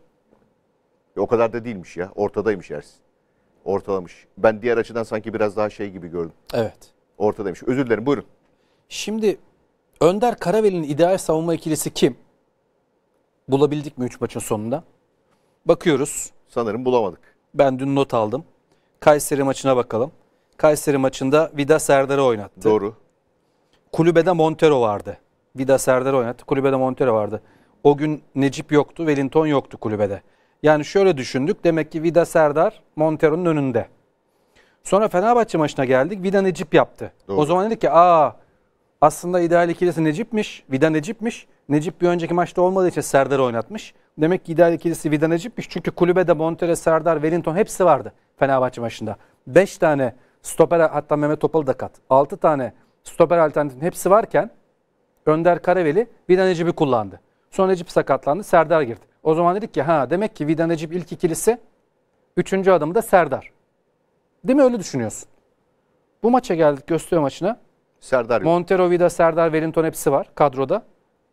E, o kadar da değilmiş ya. Ortadaymış Ersin. Ortalamış. Ben diğer açıdan sanki biraz daha şey gibi gördüm. Evet. Ortadaymış. Özür dilerim buyurun. Şimdi Önder Karavel'in ideal savunma ikilisi kim? Bulabildik mi 3 maçın sonunda? Bakıyoruz. Sanırım bulamadık. Ben dün not aldım. Kayseri maçına bakalım. Kayseri maçında Vida Serdar'ı oynattı. Doğru. Kulübede Montero vardı. Vida Serdar'ı oynattı. Kulübede Montero vardı. O gün Necip yoktu, Wellington yoktu kulübede. Yani şöyle düşündük. Demek ki Vida Serdar Montero'nun önünde. Sonra Fenerbahçe maçına geldik. Vida Necip yaptı. Doğru. O zaman dedik ki aa aslında ideal ikilisi Necip'miş. Vida Necip'miş. Necip bir önceki maçta olmadığı için Serdar oynatmış. Demek ki ideal ikilisi Vida Necip'miş. Çünkü kulübede Montero, Serdar, Wellington hepsi vardı Fenerbahçe maçında. 5 tane stoper hatta Mehmet Topal'ı da kat. 6 tane stoper alternatifinin hepsi varken Önder Karaveli Vida Necip'i kullandı. Sonra Necip sakatlandı. Serdar girdi. O zaman dedik ki ha demek ki Vida Necip ilk ikilisi. Üçüncü adamı da Serdar. Değil mi öyle düşünüyorsun? Bu maça geldik gösteri maçına. Serdar. Montero, Vida, Serdar, Wellington hepsi var kadroda.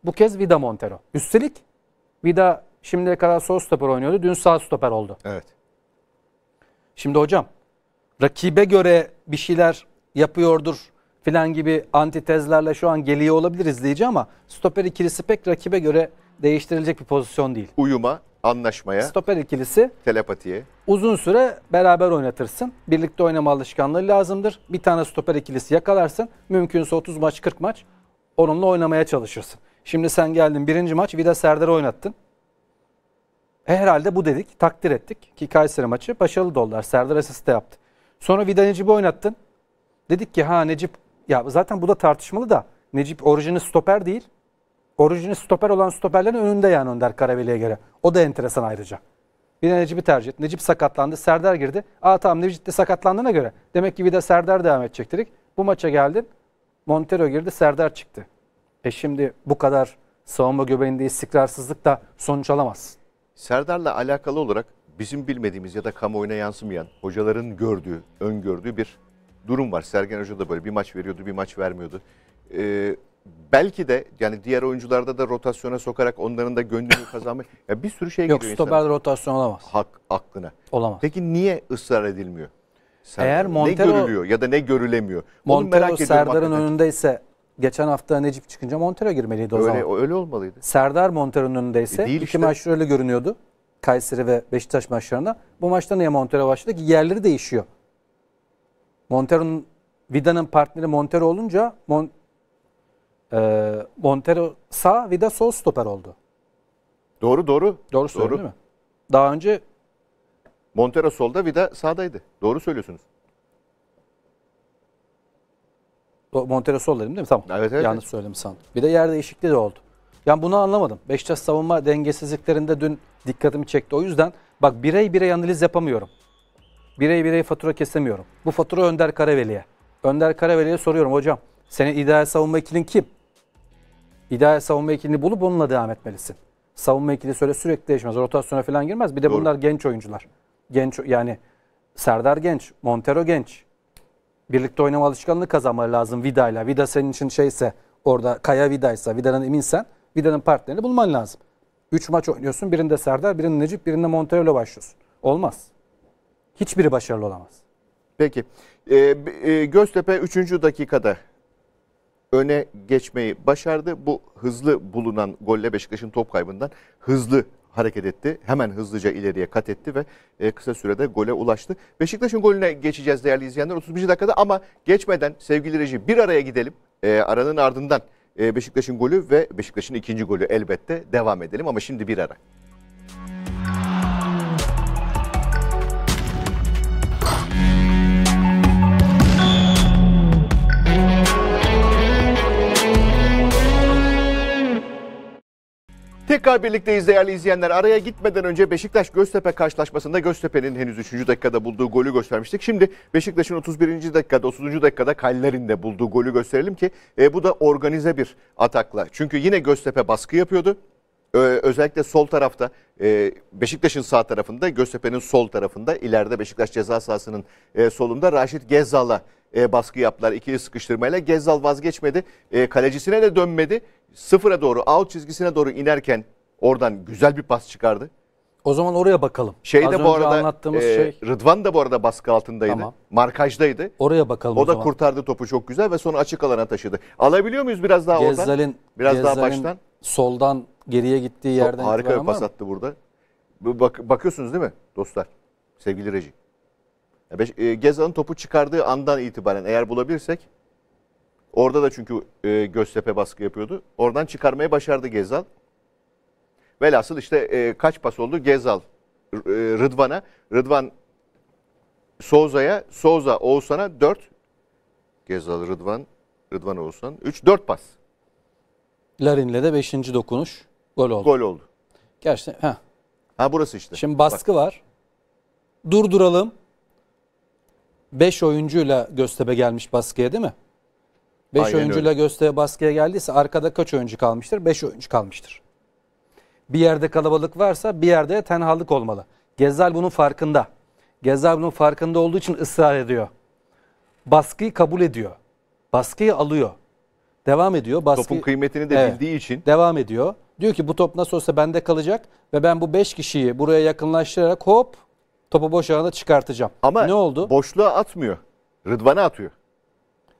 Bu kez Vida Montero. Üstelik Vida şimdiye kadar sol stoper oynuyordu. Dün sağ stoper oldu. Evet. Şimdi hocam rakibe göre bir şeyler yapıyordur filan gibi antitezlerle şu an geliyor olabilir izleyici ama stoper ikilisi pek rakibe göre değiştirilecek bir pozisyon değil. Uyuma, anlaşmaya. Stoper ikilisi. Telepatiye. Uzun süre beraber oynatırsın. Birlikte oynama alışkanlığı lazımdır. Bir tane stoper ikilisi yakalarsın. Mümkünse 30 maç 40 maç onunla oynamaya çalışırsın. Şimdi sen geldin birinci maç Vida Serdar'ı oynattın. E herhalde bu dedik, takdir ettik ki Kayseri maçı başarılı doldular. Serdar asist de yaptı. Sonra Vida Necip'i oynattın. Dedik ki ha Necip, ya zaten bu da tartışmalı da Necip orijini stoper değil. Orijini stoper olan stoperlerin önünde yani Önder Karabeli'ye göre. O da enteresan ayrıca. Vida Necip'i tercih etti, Necip sakatlandı, Serdar girdi. Aa tamam Necip de sakatlandığına göre. Demek ki Vida Serdar devam edecek dedik. Bu maça geldin, Montero girdi, Serdar çıktı. E şimdi bu kadar savunma göbeğinde istikrarsızlık da sonuç alamaz. Serdar'la alakalı olarak bizim bilmediğimiz ya da kamuoyuna yansımayan hocaların gördüğü, öngördüğü bir durum var. Sergen Hoca da böyle bir maç veriyordu, bir maç vermiyordu. Ee, belki de yani diğer oyuncularda da rotasyona sokarak onların da gönlünü kazanmak. Ya bir sürü şey Yok, geliyor insana. Yok rotasyon olamaz. Hak, aklına. Olamaz. Peki niye ısrar edilmiyor? Serdar, Eğer Montero, ne görülüyor ya da ne görülemiyor? Montero Serdar'ın önündeyse geçen hafta Necip çıkınca Montero girmeliydi o öyle, zaman. Öyle olmalıydı. Serdar Montero'nun önündeyse e değil iki işte. maç öyle görünüyordu. Kayseri ve Beşiktaş maçlarında. Bu maçta niye Montero başladı ki yerleri değişiyor. Montero'nun Vida'nın partneri Montero olunca Mon, e, Montero sağ, Vida sol stoper oldu. Doğru doğru. Doğru söylüyor değil mi? Daha önce Montero solda, Vida sağdaydı. Doğru söylüyorsunuz. Monterosoğlu dedim değil mi? Tamam. Evet, evet. Yanlış söyledim sandım. Bir de yer değişikliği de oldu. Yani bunu anlamadım. Beşiktaş savunma dengesizliklerinde dün dikkatimi çekti. O yüzden bak birey birey analiz yapamıyorum. Birey birey fatura kesemiyorum. Bu fatura Önder Karaveli'ye. Önder Karaveli'ye soruyorum hocam. Senin ideal savunma ikilin kim? İdeal savunma ikilini bulup onunla devam etmelisin. Savunma ikili söyle sürekli değişmez. Rotasyona falan girmez. Bir de Doğru. bunlar genç oyuncular. Genç yani Serdar genç, Montero genç birlikte oynama alışkanlığı kazanmaları lazım Vida'yla. Vida senin için şeyse orada Kaya Vida'ysa Vida'dan eminsen Vida'nın partnerini bulman lazım. 3 maç oynuyorsun birinde Serdar birinde Necip birinde Montero başlıyorsun. Olmaz. Hiçbiri başarılı olamaz. Peki. Ee, e, Göztepe 3. dakikada öne geçmeyi başardı. Bu hızlı bulunan golle Beşiktaş'ın top kaybından hızlı hareket etti. Hemen hızlıca ileriye kat etti ve e, kısa sürede gole ulaştı. Beşiktaş'ın golüne geçeceğiz değerli izleyenler 31. dakikada ama geçmeden sevgili reji bir araya gidelim. E, aranın ardından e, Beşiktaş'ın golü ve Beşiktaş'ın ikinci golü elbette devam edelim ama şimdi bir ara. Tekrar birlikteyiz değerli izleyenler. Araya gitmeden önce Beşiktaş-Göztepe karşılaşmasında Göztepe'nin henüz 3. dakikada bulduğu golü göstermiştik. Şimdi Beşiktaş'ın 31. dakikada, 30. dakikada Kaller'in de bulduğu golü gösterelim ki e, bu da organize bir atakla. Çünkü yine Göztepe baskı yapıyordu. Ee, özellikle sol tarafta e, Beşiktaş'ın sağ tarafında, Göztepe'nin sol tarafında, ileride Beşiktaş ceza sahasının e, solunda Raşit Gezal'a e, baskı yaptılar ikili sıkıştırmayla. Gezzal vazgeçmedi. E, kalecisine de dönmedi. Sıfıra doğru out çizgisine doğru inerken oradan güzel bir pas çıkardı. O zaman oraya bakalım. Şey Az de bu arada anlattığımız e, şey. Rıdvan da bu arada baskı altındaydı. Tamam. Markajdaydı. Oraya bakalım. O, da zaman. kurtardı topu çok güzel ve sonra açık alana taşıdı. Alabiliyor muyuz biraz daha Gezzal'in, oradan? Biraz Gezzal'in daha baştan. Soldan geriye gittiği yerden. Çok harika bir pas attı burada. Bak, bakıyorsunuz değil mi dostlar? Sevgili Reji. E, Gezal'ın topu çıkardığı andan itibaren eğer bulabilirsek orada da çünkü e, Göztepe baskı yapıyordu. Oradan çıkarmayı başardı Gezal. Velhasıl işte e, kaç pas oldu? Gezal Rıdvan'a, Rıdvan Souza'ya, Souza Oğuzhan'a 4. Gezal Rıdvan, Rıdvan Oğuzhan 3 4 pas. Larin'le de 5. dokunuş gol oldu. Gol oldu. Gerçekten ha. Ha burası işte. Şimdi baskı Bak. var. Durduralım 5 oyuncuyla Göztepe gelmiş baskıya değil mi? 5 oyuncuyla öyle. Göztepe baskıya geldiyse arkada kaç oyuncu kalmıştır? 5 oyuncu kalmıştır. Bir yerde kalabalık varsa bir yerde tenhalık olmalı. Gezal bunun farkında. Gezal bunun farkında olduğu için ısrar ediyor. Baskıyı kabul ediyor. Baskıyı alıyor. Devam ediyor. Baskı... Topun kıymetini de evet, bildiği için. Devam ediyor. Diyor ki bu top nasıl olsa bende kalacak ve ben bu 5 kişiyi buraya yakınlaştırarak hop Topu boş alana çıkartacağım. Ama ne oldu? Boşluğa atmıyor. Rıdvan'a atıyor.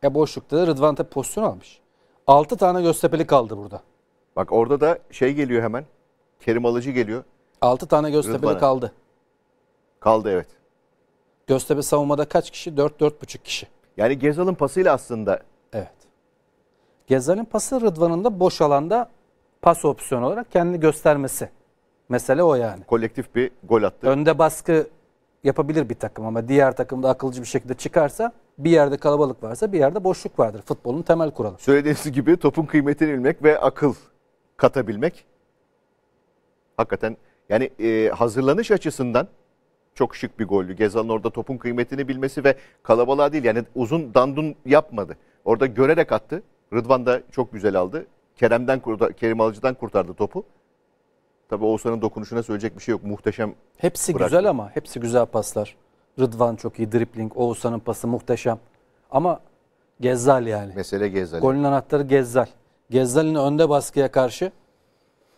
E boşlukta da Rıdvan tabii pozisyon almış. 6 tane Göztepe'li kaldı burada. Bak orada da şey geliyor hemen. Kerim Alıcı geliyor. 6 tane Göztepe'li kaldı. Kaldı evet. Göztepe savunmada kaç kişi? 4 4,5 kişi. Yani Gezal'ın pasıyla aslında. Evet. Gezal'ın pası Rıdvan'ın da boş alanda pas opsiyonu olarak kendini göstermesi. Mesele o yani. Kolektif bir gol attı. Önde baskı yapabilir bir takım ama diğer takım da akılcı bir şekilde çıkarsa bir yerde kalabalık varsa bir yerde boşluk vardır. Futbolun temel kuralı. Söylediğiniz gibi topun kıymetini bilmek ve akıl katabilmek hakikaten yani e, hazırlanış açısından çok şık bir gollü. Gezal'ın orada topun kıymetini bilmesi ve kalabalığa değil yani uzun dandun yapmadı. Orada görerek attı. Rıdvan da çok güzel aldı. Kerem'den kurtardı, Kerim Alıcı'dan kurtardı topu. Tabii Oğuzhan'ın dokunuşuna söyleyecek bir şey yok. Muhteşem. Hepsi bıraktı. güzel ama hepsi güzel paslar. Rıdvan çok iyi dripling, Oğuzhan'ın pası muhteşem. Ama Gezzal yani. Mesele Gezzal. Golün anahtarı Gezzal. Gezzal'in önde baskıya karşı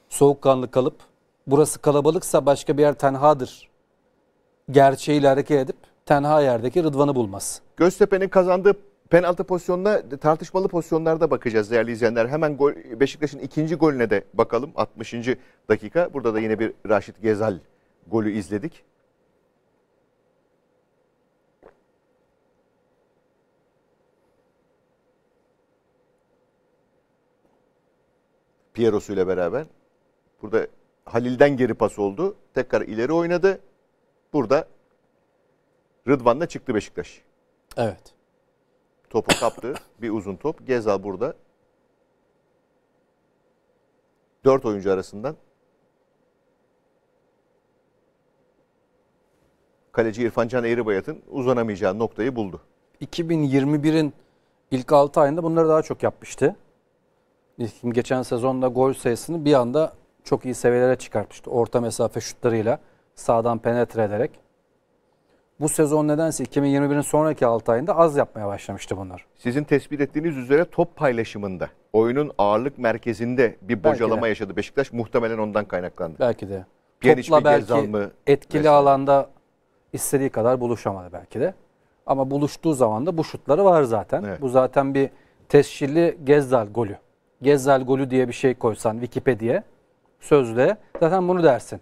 soğukkanlı kalıp burası kalabalıksa başka bir yer tenhadır gerçeğiyle hareket edip tenha yerdeki Rıdvan'ı bulmaz. Göztepe'nin kazandığı Penaltı pozisyonuna tartışmalı pozisyonlarda bakacağız değerli izleyenler. Hemen gol, Beşiktaş'ın ikinci golüne de bakalım. 60. dakika. Burada da yine bir Raşit Gezal golü izledik. Piero'su ile beraber. Burada Halil'den geri pas oldu. Tekrar ileri oynadı. Burada Rıdvan'la çıktı Beşiktaş. Evet. Topu kaptı. Bir uzun top. Gezal burada. Dört oyuncu arasından kaleci İrfan Can Eğribayat'ın uzanamayacağı noktayı buldu. 2021'in ilk 6 ayında bunları daha çok yapmıştı. Geçen sezonda gol sayısını bir anda çok iyi seviyelere çıkartmıştı. Orta mesafe şutlarıyla sağdan penetre ederek bu sezon nedense 2021'in sonraki 6 ayında az yapmaya başlamıştı bunlar. Sizin tespit ettiğiniz üzere top paylaşımında oyunun ağırlık merkezinde bir Belki bocalama yaşadı. Beşiktaş muhtemelen ondan kaynaklandı. Belki de. Piyaniç Topla belki mı etkili vesaire. alanda istediği kadar buluşamadı belki de. Ama buluştuğu zaman da bu şutları var zaten. Evet. Bu zaten bir tescilli Gezzal golü. Gezzal golü diye bir şey koysan Wikipedia'ya sözlüğe zaten bunu dersin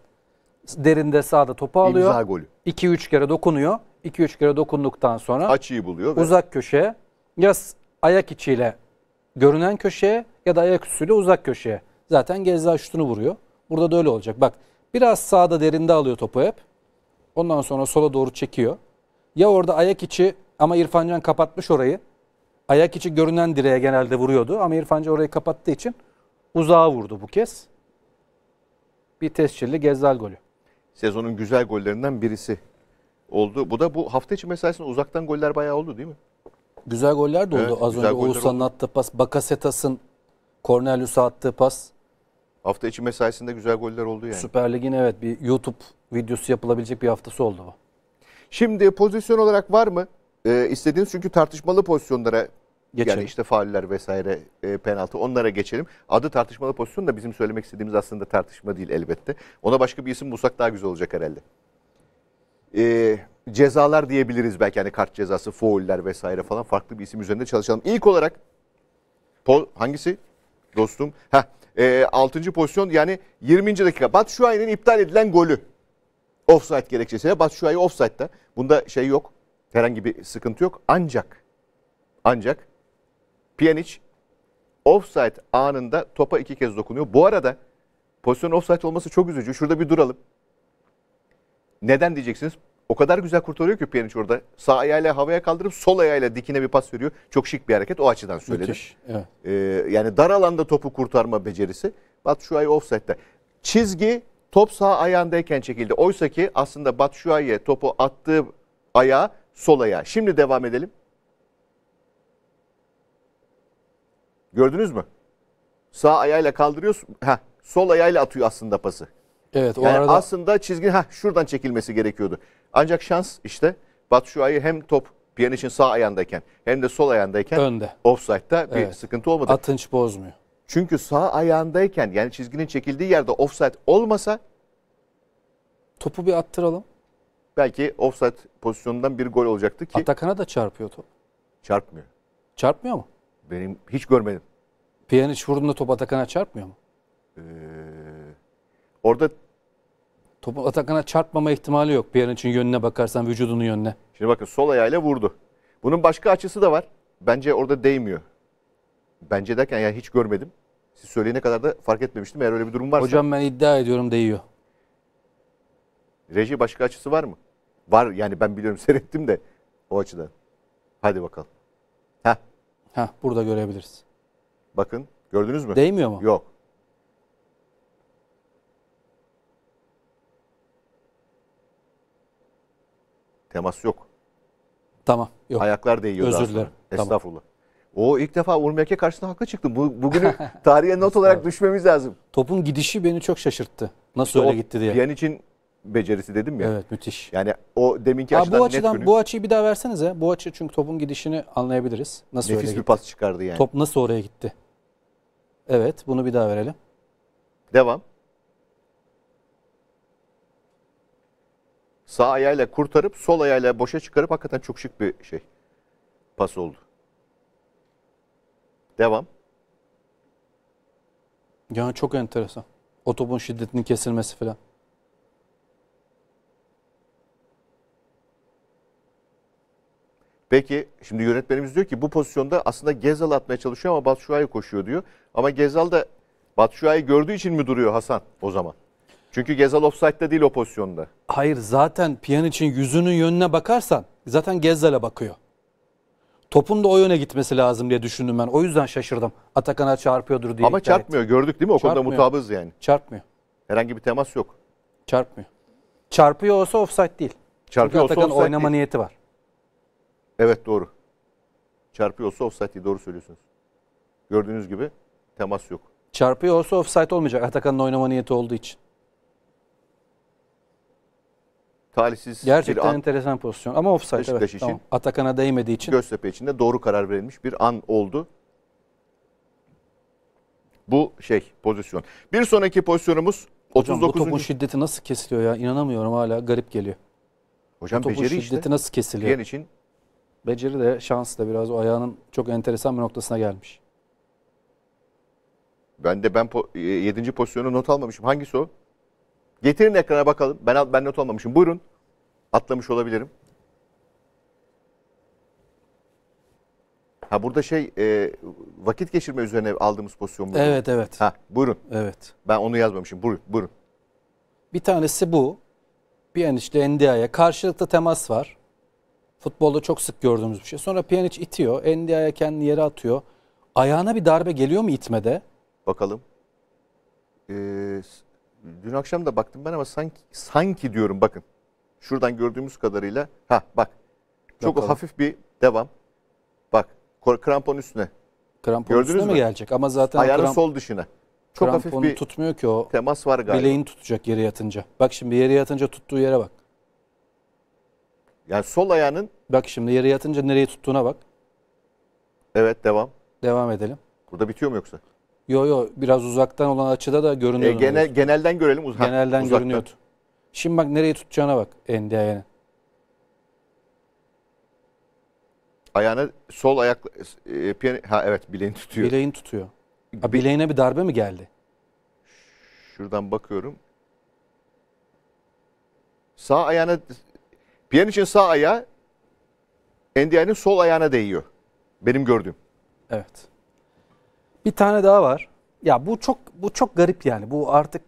derinde sağda topu alıyor. İmza golü. 2-3 kere dokunuyor. 2-3 kere dokunduktan sonra açıyı buluyor. Ve... Uzak köşeye ya ayak içiyle görünen köşeye ya da ayak üstüyle uzak köşeye. Zaten Gezza şutunu vuruyor. Burada da öyle olacak. Bak biraz sağda derinde alıyor topu hep. Ondan sonra sola doğru çekiyor. Ya orada ayak içi ama İrfan Can kapatmış orayı. Ayak içi görünen direğe genelde vuruyordu ama İrfan Can orayı kapattığı için uzağa vurdu bu kez. Bir tescilli Gezzal golü. Sezonun güzel gollerinden birisi oldu. Bu da bu hafta içi mesaisinde uzaktan goller bayağı oldu değil mi? Güzel goller de oldu. Evet, Az önce Oğuzhan'ın attığı pas, Bakasetas'ın Cornelius'a attığı pas. Hafta içi mesaisinde güzel goller oldu yani. Süper Lig'in evet bir YouTube videosu yapılabilecek bir haftası oldu bu. Şimdi pozisyon olarak var mı? Ee, istediğiniz çünkü tartışmalı pozisyonlara Geçelim. Yani işte fauller vesaire e, penaltı onlara geçelim. Adı tartışmalı pozisyon da bizim söylemek istediğimiz aslında tartışma değil elbette. Ona başka bir isim bulsak daha güzel olacak herhalde. E, cezalar diyebiliriz belki hani kart cezası, fauller vesaire falan farklı bir isim üzerinde çalışalım. İlk olarak po hangisi dostum? Heh, e, 6. pozisyon yani 20. dakika. Bat şu Şuay'ın iptal edilen golü. Offside gerekçesiyle Batu Şuay offside'da. Bunda şey yok. Herhangi bir sıkıntı yok. Ancak ancak Pjanic offside anında topa iki kez dokunuyor. Bu arada pozisyon offside olması çok üzücü. Şurada bir duralım. Neden diyeceksiniz? O kadar güzel kurtarıyor ki Pjanic orada. Sağ ayağıyla havaya kaldırıp sol ayağıyla dikine bir pas veriyor. Çok şık bir hareket o açıdan söyledim. Müthiş, evet. ee, yani dar alanda topu kurtarma becerisi. Batshuayi offside'de. Çizgi top sağ ayağındayken çekildi. Oysa ki aslında Batshuayi topu attığı ayağı sol ayağı. Şimdi devam edelim. Gördünüz mü? Sağ ayağıyla kaldırıyorsun. Heh, sol ayağıyla atıyor aslında pası. Evet, o yani arada... aslında çizgi heh, şuradan çekilmesi gerekiyordu. Ancak şans işte Batu Şua'yı hem top Pjanic'in sağ ayağındayken hem de sol ayağındayken Önde. offside'da bir evet. sıkıntı olmadı. Atınç bozmuyor. Çünkü sağ ayağındayken yani çizginin çekildiği yerde offside olmasa topu bir attıralım. Belki offside pozisyonundan bir gol olacaktı ki. Atakan'a da çarpıyor top. Çarpmıyor. Çarpmıyor mu? Benim hiç görmedim. Pjanic vurduğunda top Atakan'a çarpmıyor mu? Ee, orada topu Atakan'a çarpmama ihtimali yok. Pjanic'in yönüne bakarsan vücudunun yönüne. Şimdi bakın sol ayağıyla vurdu. Bunun başka açısı da var. Bence orada değmiyor. Bence derken yani hiç görmedim. Siz söyleyene kadar da fark etmemiştim eğer öyle bir durum varsa. Hocam ben iddia ediyorum değiyor. Reji başka açısı var mı? Var yani ben biliyorum seyrettim de o açıdan. Hadi bakalım. Heh, burada görebiliriz. Bakın gördünüz mü? Değmiyor mu? Yok. Temas yok. Tamam. Yok. Ayaklar değiyor Özür dilerim. Tamam. O ilk defa Uğur Meke karşısında haklı çıktım. Bu, bugünü tarihe not olarak düşmemiz lazım. Topun gidişi beni çok şaşırttı. Nasıl işte öyle gitti diye. Piyan için becerisi dedim ya. Evet müthiş. Yani o deminki ya açıdan bu açıdan net Bu açıyı bir daha versenize. Bu açı çünkü topun gidişini anlayabiliriz. Nasıl Nefis bir gitti? pas çıkardı yani. Top nasıl oraya gitti? Evet bunu bir daha verelim. Devam. Sağ ayağıyla kurtarıp sol ayağıyla boşa çıkarıp hakikaten çok şık bir şey. Pas oldu. Devam. Yani çok enteresan. O topun şiddetinin kesilmesi falan. Peki şimdi yönetmenimiz diyor ki bu pozisyonda aslında Gezal atmaya çalışıyor ama Batshuayi koşuyor diyor. Ama Gezal da Batshuayi gördüğü için mi duruyor Hasan o zaman? Çünkü Gezal offside'da değil o pozisyonda. Hayır zaten piyan için yüzünün yönüne bakarsan zaten Gezal'e bakıyor. Topun da o yöne gitmesi lazım diye düşündüm ben. O yüzden şaşırdım. Atakan'a çarpıyordur diye. Ama çarpmıyor ettim. gördük değil mi? O çarpmıyor. konuda mutabız yani. Çarpmıyor. Herhangi bir temas yok. Çarpmıyor. Çarpıyor olsa offside değil. Çarpıyor Çünkü Atakan oynama değil. niyeti var. Evet doğru. Çarpıyor olsa offside değil. Doğru söylüyorsunuz. Gördüğünüz gibi temas yok. Çarpıyor olsa offside olmayacak. Atakan'ın oynama niyeti olduğu için. Talihsiz Gerçekten bir an. enteresan pozisyon ama offside evet. Için, tamam. Atakan'a değmediği için. Göztepe için de doğru karar verilmiş bir an oldu. Bu şey pozisyon. Bir sonraki pozisyonumuz Hocam bu topun şiddeti nasıl kesiliyor ya? inanamıyorum hala garip geliyor. Hocam bu topun şiddeti işte. nasıl kesiliyor? Diyen için beceri de şans da biraz o ayağının çok enteresan bir noktasına gelmiş. Ben de ben 7. Po e, pozisyonu not almamışım. Hangisi o? Getirin ekrana bakalım. Ben ben not almamışım. Buyurun. Atlamış olabilirim. Ha burada şey e, vakit geçirme üzerine aldığımız pozisyon bu. Evet evet. Ha buyurun. Evet. Ben onu yazmamışım. Buyurun. Buyurun. Bir tanesi bu. Bir enişte NDA'ya Karşılıklı temas var. Futbolda çok sık gördüğümüz bir şey. Sonra Pjanic itiyor. Endia'ya kendini yere atıyor. Ayağına bir darbe geliyor mu itmede? Bakalım. Ee, dün akşam da baktım ben ama sanki sanki diyorum bakın. Şuradan gördüğümüz kadarıyla ha bak. Çok Bakalım. hafif bir devam. Bak krampon üstüne. Krampon Gördünüz üstüne mü? mi gelecek? Ama zaten ayağının kramp... sol dışına. Çok hafif bir tutmuyor ki o. Temas var galiba. Bileğini tutacak yere yatınca. Bak şimdi yere yatınca tuttuğu yere bak. Yani sol ayağının... Bak şimdi yere yatınca nereye tuttuğuna bak. Evet devam. Devam edelim. Burada bitiyor mu yoksa? Yo yo biraz uzaktan olan açıda da görünüyor. E, genel, genelden görelim. Uzak, genelden uzaktan. görünüyordu. Şimdi bak nereye tutacağına bak endi ayağını. Ayağını sol ayak e, ha evet bileğini tutuyor. Bileğini tutuyor. Ha, bileğine bir darbe mi geldi? Şuradan bakıyorum. Sağ ayağına Pjanic'in sağ ayağı Endia'nın sol ayağına değiyor. Benim gördüğüm. Evet. Bir tane daha var. Ya bu çok bu çok garip yani. Bu artık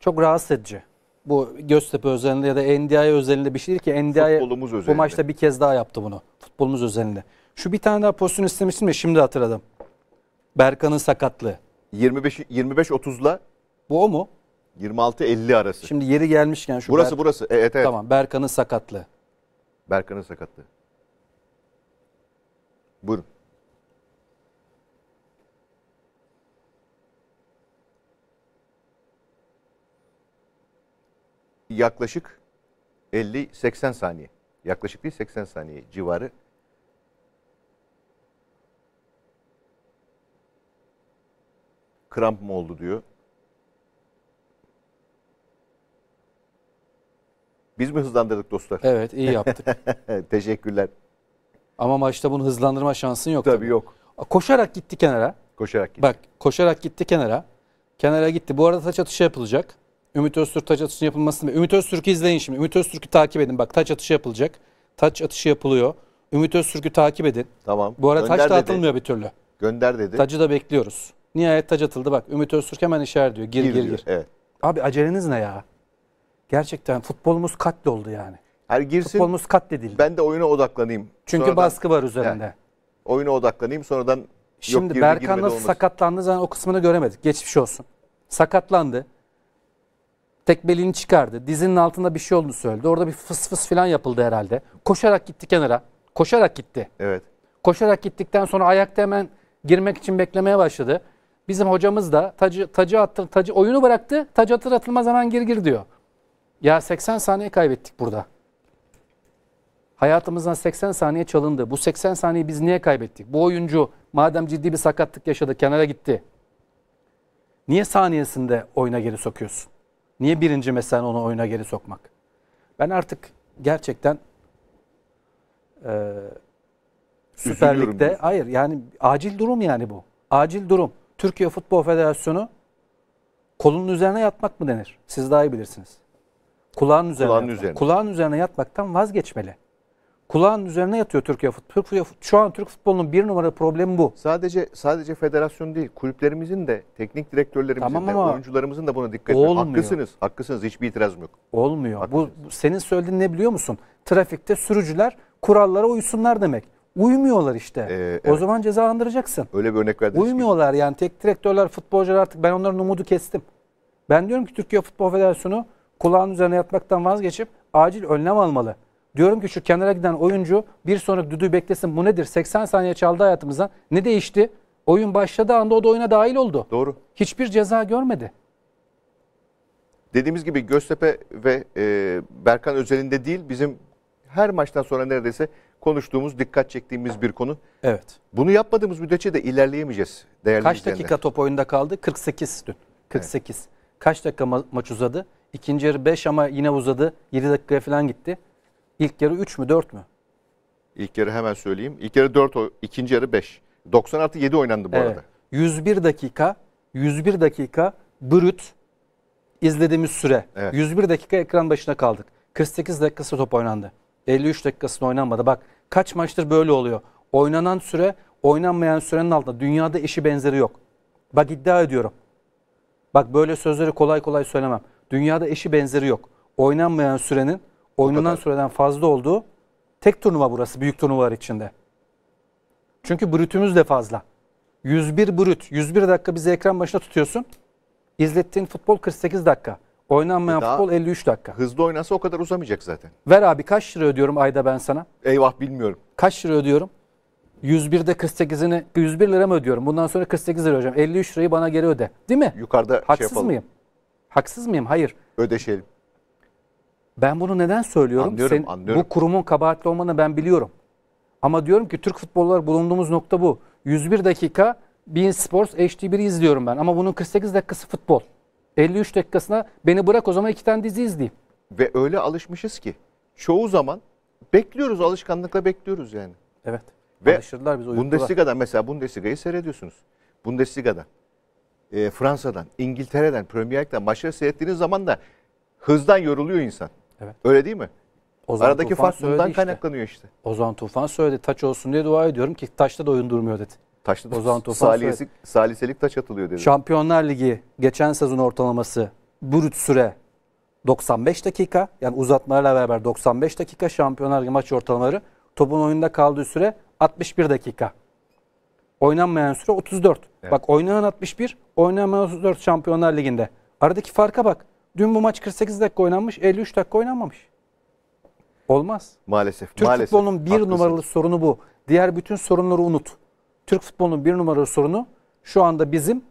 çok rahatsız edici. Bu Göztepe özelinde ya da NDI özelinde bir şeydir ki NDI bu maçta bir kez daha yaptı bunu. Futbolumuz özelinde. Şu bir tane daha pozisyon istemiştim ya şimdi hatırladım. Berkan'ın sakatlığı. 25 25 30'la bu o mu? 26-50 arası. Şimdi yeri gelmişken şu Burası Ber- burası. E, evet evet. Tamam Berkan'ın sakatlığı. Berkan'ın sakatlığı. Buyurun. Yaklaşık 50-80 saniye. Yaklaşık bir 80 saniye civarı kramp mı oldu diyor. Biz mi hızlandırdık dostlar? Evet iyi yaptık. Teşekkürler. Ama maçta bunu hızlandırma şansın yok. Tabii, tabii. yok. Koşarak gitti kenara. Koşarak gitti. Bak koşarak gitti kenara. Kenara gitti. Bu arada taç atışı yapılacak. Ümit Öztürk taç atışı yapılmasını... Ümit Öztürk'ü izleyin şimdi. Ümit Öztürk'ü takip edin. Bak taç atışı yapılacak. Taç atışı yapılıyor. Ümit Öztürk'ü takip edin. Tamam. Bu arada Gönder taç da atılmıyor bir türlü. Gönder dedi. Tacı da bekliyoruz. Nihayet taç atıldı. Bak Ümit Öztürk hemen işaret diyor. Gir gir gir. gir. Evet. Abi aceleniz ne ya? Gerçekten futbolumuz katloldu yani. Her girsin. Futbolumuz katledildi. Ben de oyuna odaklanayım. Çünkü sonradan, baskı var üzerinde. Yani, oyuna odaklanayım sonradan Şimdi Berkan nasıl sakatlandı zaten o kısmını göremedik. Geçmiş olsun. Sakatlandı. Tek belini çıkardı. Dizinin altında bir şey olduğunu söyledi. Orada bir fıs fıs falan yapıldı herhalde. Koşarak gitti kenara. Koşarak gitti. Evet. Koşarak gittikten sonra ayakta hemen girmek için beklemeye başladı. Bizim hocamız da tacı, tacı attı, tacı oyunu bıraktı. Tacı atır atılmaz hemen gir gir diyor. Ya 80 saniye kaybettik burada. Hayatımızdan 80 saniye çalındı. Bu 80 saniyeyi biz niye kaybettik? Bu oyuncu madem ciddi bir sakatlık yaşadı kenara gitti. Niye saniyesinde oyuna geri sokuyorsun? Niye birinci mesela onu oyuna geri sokmak? Ben artık gerçekten e, Süper Lig'de hayır yani acil durum yani bu. Acil durum. Türkiye Futbol Federasyonu kolunun üzerine yatmak mı denir? Siz daha iyi bilirsiniz. Kulağın üzerine, kulağın üzerine. Kulağın üzerine yatmaktan vazgeçmeli. Kulağın üzerine yatıyor Türkiye futbolu. Şu an Türk futbolunun bir numara problemi bu. Sadece sadece federasyon değil, kulüplerimizin de, teknik direktörlerimizin tamam de, oyuncularımızın da buna dikkat etmeli. Haklısınız, haklısınız. Hiçbir itirazım yok. Olmuyor. Bu, bu senin söylediğin ne biliyor musun? Trafikte sürücüler kurallara uysunlar demek. Uymuyorlar işte. Ee, evet. O zaman cezalandıracaksın. Öyle bir örnek verdiniz. Uymuyorlar ki. yani. Tek direktörler, futbolcular artık ben onların umudu kestim. Ben diyorum ki Türkiye Futbol Federasyonu kulağın üzerine yatmaktan vazgeçip acil önlem almalı. Diyorum ki şu kenara giden oyuncu bir sonraki düdüğü beklesin. Bu nedir? 80 saniye çaldı hayatımızdan. Ne değişti? Oyun başladığı anda o da oyuna dahil oldu. Doğru. Hiçbir ceza görmedi. Dediğimiz gibi Göztepe ve e, Berkan özelinde değil bizim her maçtan sonra neredeyse konuştuğumuz, dikkat çektiğimiz bir konu. Evet. Bunu yapmadığımız müddetçe de ilerleyemeyeceğiz değerli Kaç izleyenler. dakika top oyunda kaldı? 48 dün. 48. Evet. Kaç dakika ma maç uzadı? İkinci yarı 5 ama yine uzadı. 7 dakikaya falan gitti. İlk yarı 3 mü 4 mü? İlk yarı hemen söyleyeyim. İlk yarı 4, ikinci yarı 5. 90 artı 7 oynandı bu evet. arada. 101 dakika, 101 dakika brüt izlediğimiz süre. Evet. 101 dakika ekran başına kaldık. 48 dakikası top oynandı. 53 dakikasını oynanmadı. Bak kaç maçtır böyle oluyor. Oynanan süre oynanmayan sürenin altında dünyada eşi benzeri yok. Bak iddia ediyorum. Bak böyle sözleri kolay kolay söylemem. Dünyada eşi benzeri yok. Oynanmayan sürenin oynanan süreden fazla olduğu tek turnuva burası büyük turnuvalar içinde. Çünkü brütümüz de fazla. 101 brüt. 101 dakika bizi ekran başına tutuyorsun. İzlettiğin futbol 48 dakika. Oynanmayan e Daha futbol 53 dakika. Hızlı oynasa o kadar uzamayacak zaten. Ver abi kaç lira ödüyorum ayda ben sana? Eyvah bilmiyorum. Kaç lira ödüyorum? 101'de 48'ini 101 lira mı ödüyorum? Bundan sonra 48 lira ödeyeceğim. 53 lirayı bana geri öde. Değil mi? Yukarıda şey Haksız şey yapalım. mıyım? Haksız mıyım? Hayır. Ödeşelim. Ben bunu neden söylüyorum? Anlıyorum, Sen, anlıyorum. Bu kurumun kabahatli olmanı ben biliyorum. Ama diyorum ki Türk futbolları bulunduğumuz nokta bu. 101 dakika Bein Sports HD1'i izliyorum ben. Ama bunun 48 dakikası futbol. 53 dakikasına beni bırak o zaman iki tane dizi izleyeyim. Ve öyle alışmışız ki çoğu zaman bekliyoruz alışkanlıkla bekliyoruz yani. Evet. Ve Alışırlar biz Bundesliga'da mesela Bundesliga'yı seyrediyorsunuz. Bundesliga'da e, Fransa'dan, İngiltere'den, Premier Lig'den maçları seyrettiğiniz zaman da hızdan yoruluyor insan. Evet. Öyle değil mi? Ozan Aradaki Tufan fark bundan işte. kaynaklanıyor işte. Ozan Tufan söyledi taç olsun diye dua ediyorum ki taşta da oyun durmuyor dedi. Taşta da Ozan Tufan söyledi saliselik taç atılıyor dedi. Şampiyonlar Ligi geçen sezon ortalaması brüt süre 95 dakika. Yani uzatmalarla beraber 95 dakika Şampiyonlar Ligi maç ortalamaları. Topun oyunda kaldığı süre 61 dakika. Oynanmayan süre 34. Evet. Bak oynanan 61, oynanmayan 34 Şampiyonlar Ligi'nde. Aradaki farka bak. Dün bu maç 48 dakika oynanmış, 53 dakika oynanmamış. Olmaz. Maalesef. Türk maalesef. futbolunun bir Haklısın. numaralı sorunu bu. Diğer bütün sorunları unut. Türk futbolunun bir numaralı sorunu şu anda bizim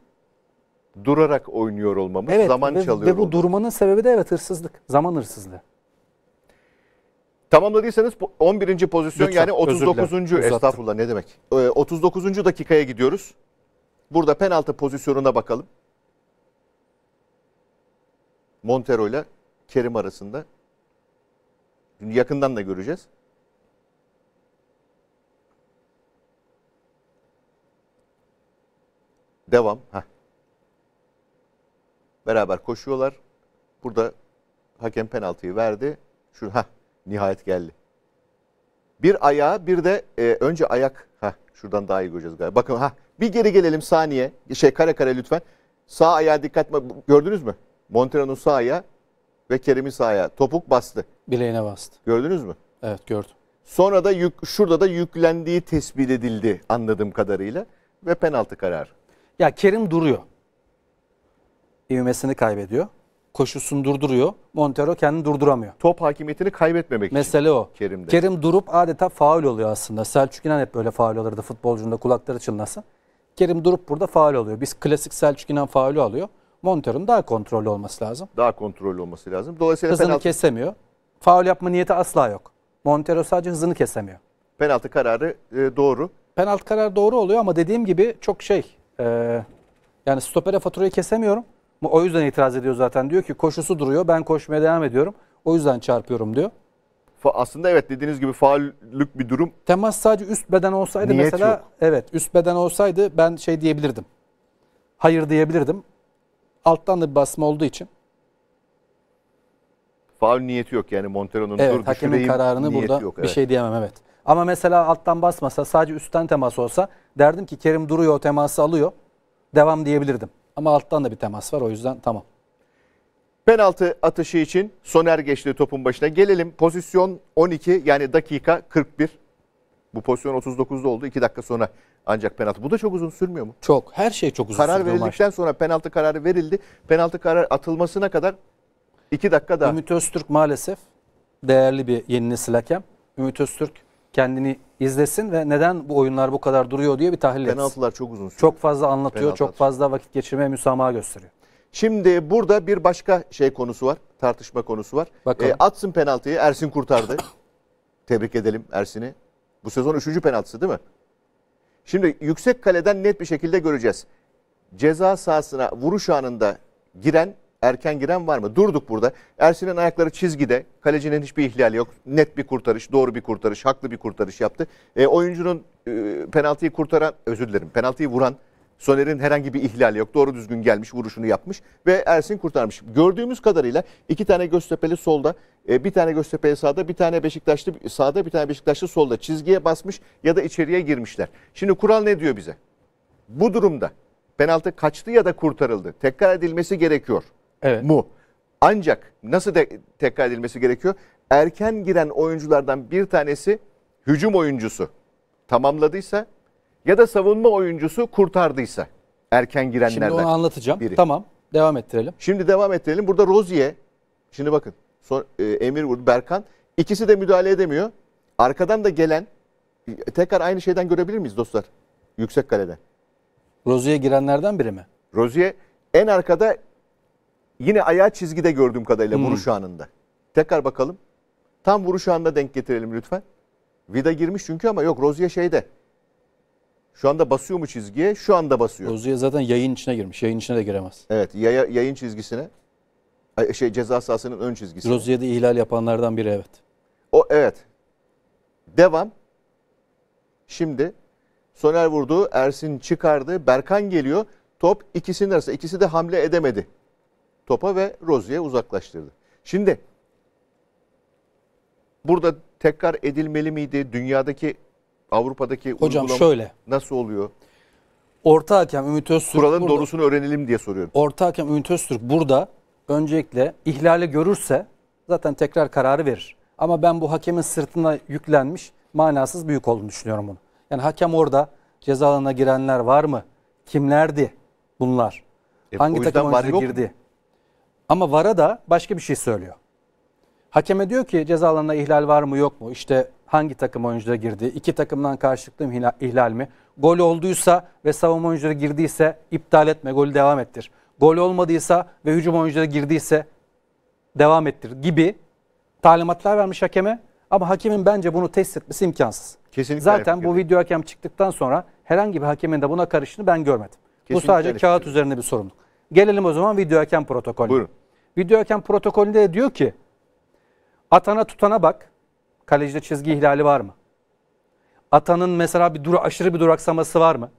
durarak oynuyor olmamız, evet, zaman ve, çalıyor. Ve bu olmamız. durmanın sebebi de evet hırsızlık, zaman hırsızlığı. Tamamladıysanız 11. pozisyon Lütfen, yani 39. estağfurullah ne demek. 39. Ee, dakikaya gidiyoruz. Burada penaltı pozisyonuna bakalım. Montero ile Kerim arasında. Şimdi yakından da göreceğiz. Devam. Heh. Beraber koşuyorlar. Burada hakem penaltıyı verdi. Şu ha Nihayet geldi. Bir ayağa bir de e, önce ayak. Heh, şuradan daha iyi göreceğiz galiba. Bakın ha bir geri gelelim saniye. Şey kare kare lütfen. Sağ ayağa dikkat gördünüz mü? Montero'nun sağ ayağı ve Kerim'in sağ ayağı. Topuk bastı. Bileğine bastı. Gördünüz mü? Evet gördüm. Sonra da yük, şurada da yüklendiği tespit edildi anladığım kadarıyla ve penaltı kararı. Ya Kerim duruyor. İvmesini kaybediyor koşusunu durduruyor. Montero kendini durduramıyor. Top hakimiyetini kaybetmemek Mesele için. o. Kerim'de. Kerim durup adeta faul oluyor aslında. Selçuk İnan hep böyle faul olurdu futbolcunda kulakları çınlasın. Kerim durup burada faul oluyor. Biz klasik Selçuk İnan faulü alıyor. Montero'nun daha kontrollü olması lazım. Daha kontrollü olması lazım. Dolayısıyla hızını penaltı... kesemiyor. Faul yapma niyeti asla yok. Montero sadece hızını kesemiyor. Penaltı kararı e, doğru. Penaltı kararı doğru oluyor ama dediğim gibi çok şey. E, yani stopere faturayı kesemiyorum. O yüzden itiraz ediyor zaten. Diyor ki koşusu duruyor. Ben koşmaya devam ediyorum. O yüzden çarpıyorum diyor. Aslında evet dediğiniz gibi faullük bir durum. Temas sadece üst beden olsaydı Niyet mesela yok. evet üst beden olsaydı ben şey diyebilirdim. Hayır diyebilirdim. Alttan da bir basma olduğu için. Faul niyeti yok yani Montero'nun Evet dur hakemin kararını niyeti burada yok. bir şey diyemem evet. Ama mesela alttan basmasa sadece üstten temas olsa derdim ki Kerim duruyor o teması alıyor. Devam diyebilirdim. Ama alttan da bir temas var o yüzden tamam. Penaltı atışı için Soner geçti topun başına. Gelelim pozisyon 12 yani dakika 41. Bu pozisyon 39'da oldu. 2 dakika sonra ancak penaltı. Bu da çok uzun sürmüyor mu? Çok. Her şey çok uzun Karar verildikten sonra penaltı kararı verildi. Penaltı kararı atılmasına kadar 2 dakika daha. Ümit Öztürk maalesef değerli bir yeni nesil hakem. Ümit Öztürk kendini izlesin ve neden bu oyunlar bu kadar duruyor diye bir tahlil etsin. Penaltılar çok uzun sürüyor. Çok fazla anlatıyor, Penaltılar. çok fazla vakit geçirmeye müsamaha gösteriyor. Şimdi burada bir başka şey konusu var, tartışma konusu var. Bakalım. E, atsın penaltıyı, Ersin kurtardı. Tebrik edelim Ersin'i. Bu sezon üçüncü penaltısı değil mi? Şimdi yüksek kaleden net bir şekilde göreceğiz. Ceza sahasına vuruş anında giren erken giren var mı? Durduk burada. Ersin'in ayakları çizgide. Kalecinin hiçbir ihlali yok. Net bir kurtarış, doğru bir kurtarış, haklı bir kurtarış yaptı. E, oyuncunun e, penaltıyı kurtaran, özür dilerim, penaltıyı vuran Soner'in herhangi bir ihlali yok. Doğru düzgün gelmiş, vuruşunu yapmış ve Ersin kurtarmış. Gördüğümüz kadarıyla iki tane Göztepe'li solda, e, bir tane Göztepe'li sağda, bir tane Beşiktaşlı sağda, bir tane Beşiktaşlı solda çizgiye basmış ya da içeriye girmişler. Şimdi kural ne diyor bize? Bu durumda penaltı kaçtı ya da kurtarıldı. Tekrar edilmesi gerekiyor evet. mu. Ancak nasıl de, tekrar edilmesi gerekiyor? Erken giren oyunculardan bir tanesi hücum oyuncusu tamamladıysa ya da savunma oyuncusu kurtardıysa erken girenlerden. Şimdi onu anlatacağım. Biri. Tamam. Devam ettirelim. Şimdi devam ettirelim. Burada Rozier şimdi bakın son, e, Emir vurdu Berkan İkisi de müdahale edemiyor. Arkadan da gelen tekrar aynı şeyden görebilir miyiz dostlar? Yüksek kalede. Rozier girenlerden biri mi? Rozier en arkada Yine ayağı çizgide gördüğüm kadarıyla hmm. vuruş anında. Tekrar bakalım. Tam vuruş anında denk getirelim lütfen. Vida girmiş çünkü ama yok Rozier şeyde. Şu anda basıyor mu çizgiye? Şu anda basıyor. Rozier zaten yayın içine girmiş. Yayın içine de giremez. Evet yaya, yayın çizgisine. Şey ceza sahasının ön çizgisi. Rozier'de ihlal yapanlardan biri evet. O evet. Devam. Şimdi Soner vurdu. Ersin çıkardı. Berkan geliyor. Top ikisinin arasında. İkisi de hamle edemedi topa ve roziye uzaklaştırdı. Şimdi burada tekrar edilmeli miydi? Dünyadaki Avrupa'daki Hocam uygulama şöyle. nasıl oluyor? Orta hakem Ümit Öztürk Kuralın burada, doğrusunu öğrenelim diye soruyorum. Orta hakem Ümit Öztürk burada öncelikle ihlali görürse zaten tekrar kararı verir. Ama ben bu hakemin sırtına yüklenmiş manasız büyük olduğunu düşünüyorum bunu. Yani hakem orada ceza alanına girenler var mı? Kimlerdi bunlar? E, Hangi takım oyuncu girdi? Mu? Ama VAR'a da başka bir şey söylüyor. Hakeme diyor ki ceza alanına ihlal var mı yok mu? İşte hangi takım oyuncuda girdi? İki takımdan karşılıklı ihlal mi? Gol olduysa ve savunma oyuncuları girdiyse iptal etme golü devam ettir. Gol olmadıysa ve hücum oyuncuları girdiyse devam ettir gibi talimatlar vermiş hakeme. Ama hakemin bence bunu test etmesi imkansız. Kesinlikle Zaten bu video hakem çıktıktan sonra herhangi bir hakemin de buna karışını ben görmedim. Kesinlikle bu sadece kağıt üzerinde bir sorumluluk. Gelelim o zaman video hakem protokolüne. Buyurun. Video hakem protokolünde de diyor ki atana tutana bak. Kalecide çizgi ihlali var mı? Atanın mesela bir dura, aşırı bir duraksaması var mı?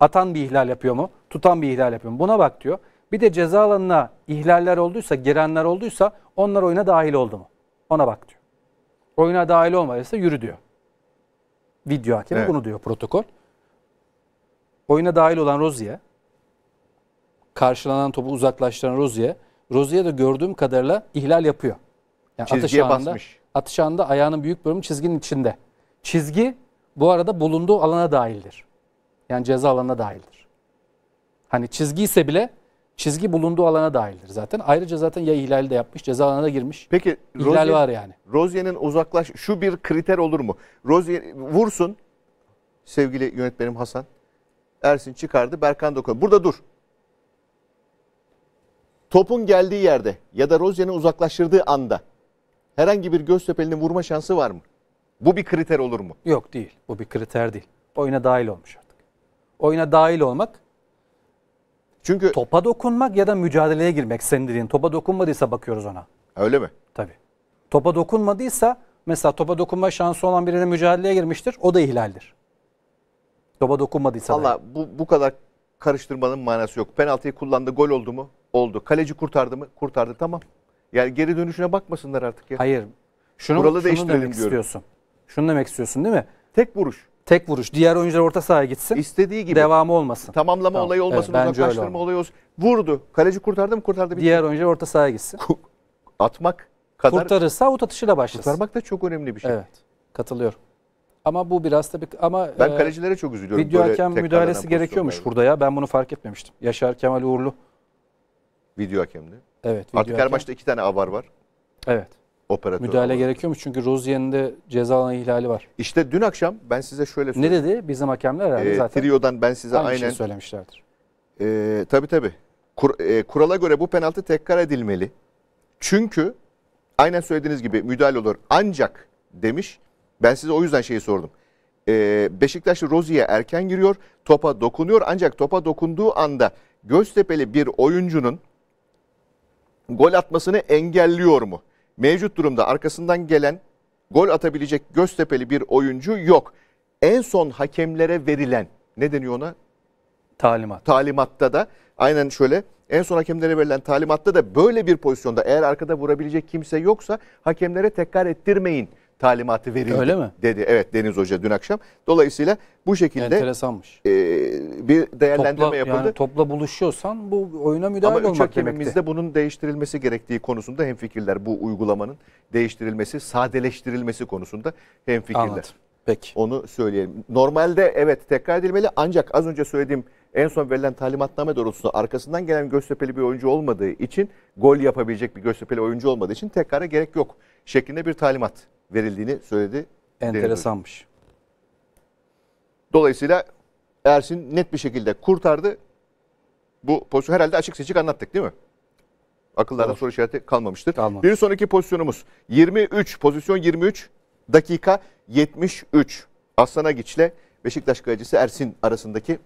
Atan bir ihlal yapıyor mu? Tutan bir ihlal yapıyor mu? Buna bak diyor. Bir de ceza alanına ihlaller olduysa, girenler olduysa onlar oyuna dahil oldu mu? Ona bak diyor. Oyuna dahil olmadıysa yürü diyor. Video hakemi evet. bunu diyor protokol. Oyuna dahil olan Rozi'ye karşılanan topu uzaklaştıran Rozier. Rozier de gördüğüm kadarıyla ihlal yapıyor. Yani Çizgiye atış anda basmış. Atış anında ayağının büyük bölümü çizginin içinde. Çizgi bu arada bulunduğu alana dahildir. Yani ceza alanına dahildir. Hani çizgi ise bile çizgi bulunduğu alana dahildir zaten. Ayrıca zaten ya ihlali de yapmış, ceza alanına da girmiş. Peki ihlal Rozier, var yani. Rozier'in uzaklaş şu bir kriter olur mu? Rozier vursun sevgili yönetmenim Hasan. Ersin çıkardı, Berkan dokunuyor. Burada dur topun geldiği yerde ya da Rozier'in uzaklaştırdığı anda herhangi bir Göztepe'linin vurma şansı var mı? Bu bir kriter olur mu? Yok değil. Bu bir kriter değil. Oyuna dahil olmuş artık. Oyuna dahil olmak çünkü topa dokunmak ya da mücadeleye girmek senin dediğin. Topa dokunmadıysa bakıyoruz ona. Öyle mi? Tabii. Topa dokunmadıysa mesela topa dokunma şansı olan birine mücadeleye girmiştir. O da ihlaldir. Topa dokunmadıysa. Valla bu, bu kadar karıştırmanın manası yok. Penaltıyı kullandı gol oldu mu? oldu. Kaleci kurtardı mı? Kurtardı tamam. Yani geri dönüşüne bakmasınlar artık ya. Hayır. Şunu, Kuralı şunu demek diyorum. istiyorsun. Şunu demek istiyorsun değil mi? Tek vuruş. Tek vuruş. Diğer oyuncular orta sahaya gitsin. İstediği gibi. Devamı olmasın. Tamamlama tamam. olayı olmasın. Evet, uzaklaştırma olayı olsun. Vurdu. Kaleci kurtardı mı? Kurtardı. Bitti. Diğer şey. oyuncular orta sahaya gitsin. Atmak kadar. Kurtarırsa avut atışıyla başlasın. Kurtarmak da çok önemli bir şey. Evet. Katılıyorum. Ama bu biraz tabii ama ben e, kalecilere çok üzülüyorum. Video hakem müdahalesi gerekiyormuş burada ya. Ben bunu fark etmemiştim. Yaşar Kemal Uğurlu Video hakemli. Evet. Video Artık hakem. her maçta iki tane avar var. Evet. Operatör Müdahale avar. gerekiyor mu? Çünkü Rozier'in de ceza alan ihlali var. İşte dün akşam ben size şöyle Ne dedi? Bizim hakemler herhalde Ee, zaten. Trio'dan ben size aynı aynen... şey söylemişlerdir. Ee, tabii tabii. Kur- e, kurala göre bu penaltı tekrar edilmeli. Çünkü aynen söylediğiniz gibi müdahale olur. Ancak demiş. Ben size o yüzden şeyi sordum. Ee, Beşiktaşlı Rozi'ye erken giriyor. Topa dokunuyor. Ancak topa dokunduğu anda Göztepe'li bir oyuncunun gol atmasını engelliyor mu? Mevcut durumda arkasından gelen gol atabilecek Göztepe'li bir oyuncu yok. En son hakemlere verilen ne deniyor ona? Talimat. Talimatta da aynen şöyle en son hakemlere verilen talimatta da böyle bir pozisyonda eğer arkada vurabilecek kimse yoksa hakemlere tekrar ettirmeyin talimatı verildi. Öyle mi? Dedi. Evet Deniz Hoca dün akşam. Dolayısıyla bu şekilde enteresanmış. E, bir değerlendirme topla, yapıldı. Yani topla buluşuyorsan bu oyuna müdahale Ama olmak demekti. Ama bunun değiştirilmesi gerektiği konusunda hemfikirler. Bu uygulamanın değiştirilmesi, sadeleştirilmesi konusunda hemfikirler. Anladım. Peki. Onu söyleyelim. Normalde evet tekrar edilmeli ancak az önce söylediğim en son verilen talimatname doğrultusunda arkasından gelen Göztepe'li bir oyuncu olmadığı için gol yapabilecek bir Göztepe'li oyuncu olmadığı için tekrara gerek yok şeklinde bir talimat verildiğini söyledi. Enteresanmış. Dolayısıyla Ersin net bir şekilde kurtardı. Bu pozisyonu herhalde açık seçik anlattık değil mi? Akıllarda soru işareti kalmamıştır. Kalmamış. Bir sonraki pozisyonumuz 23 pozisyon 23 dakika 73. Aslan Agiç'le Beşiktaş kalecisi Ersin arasındaki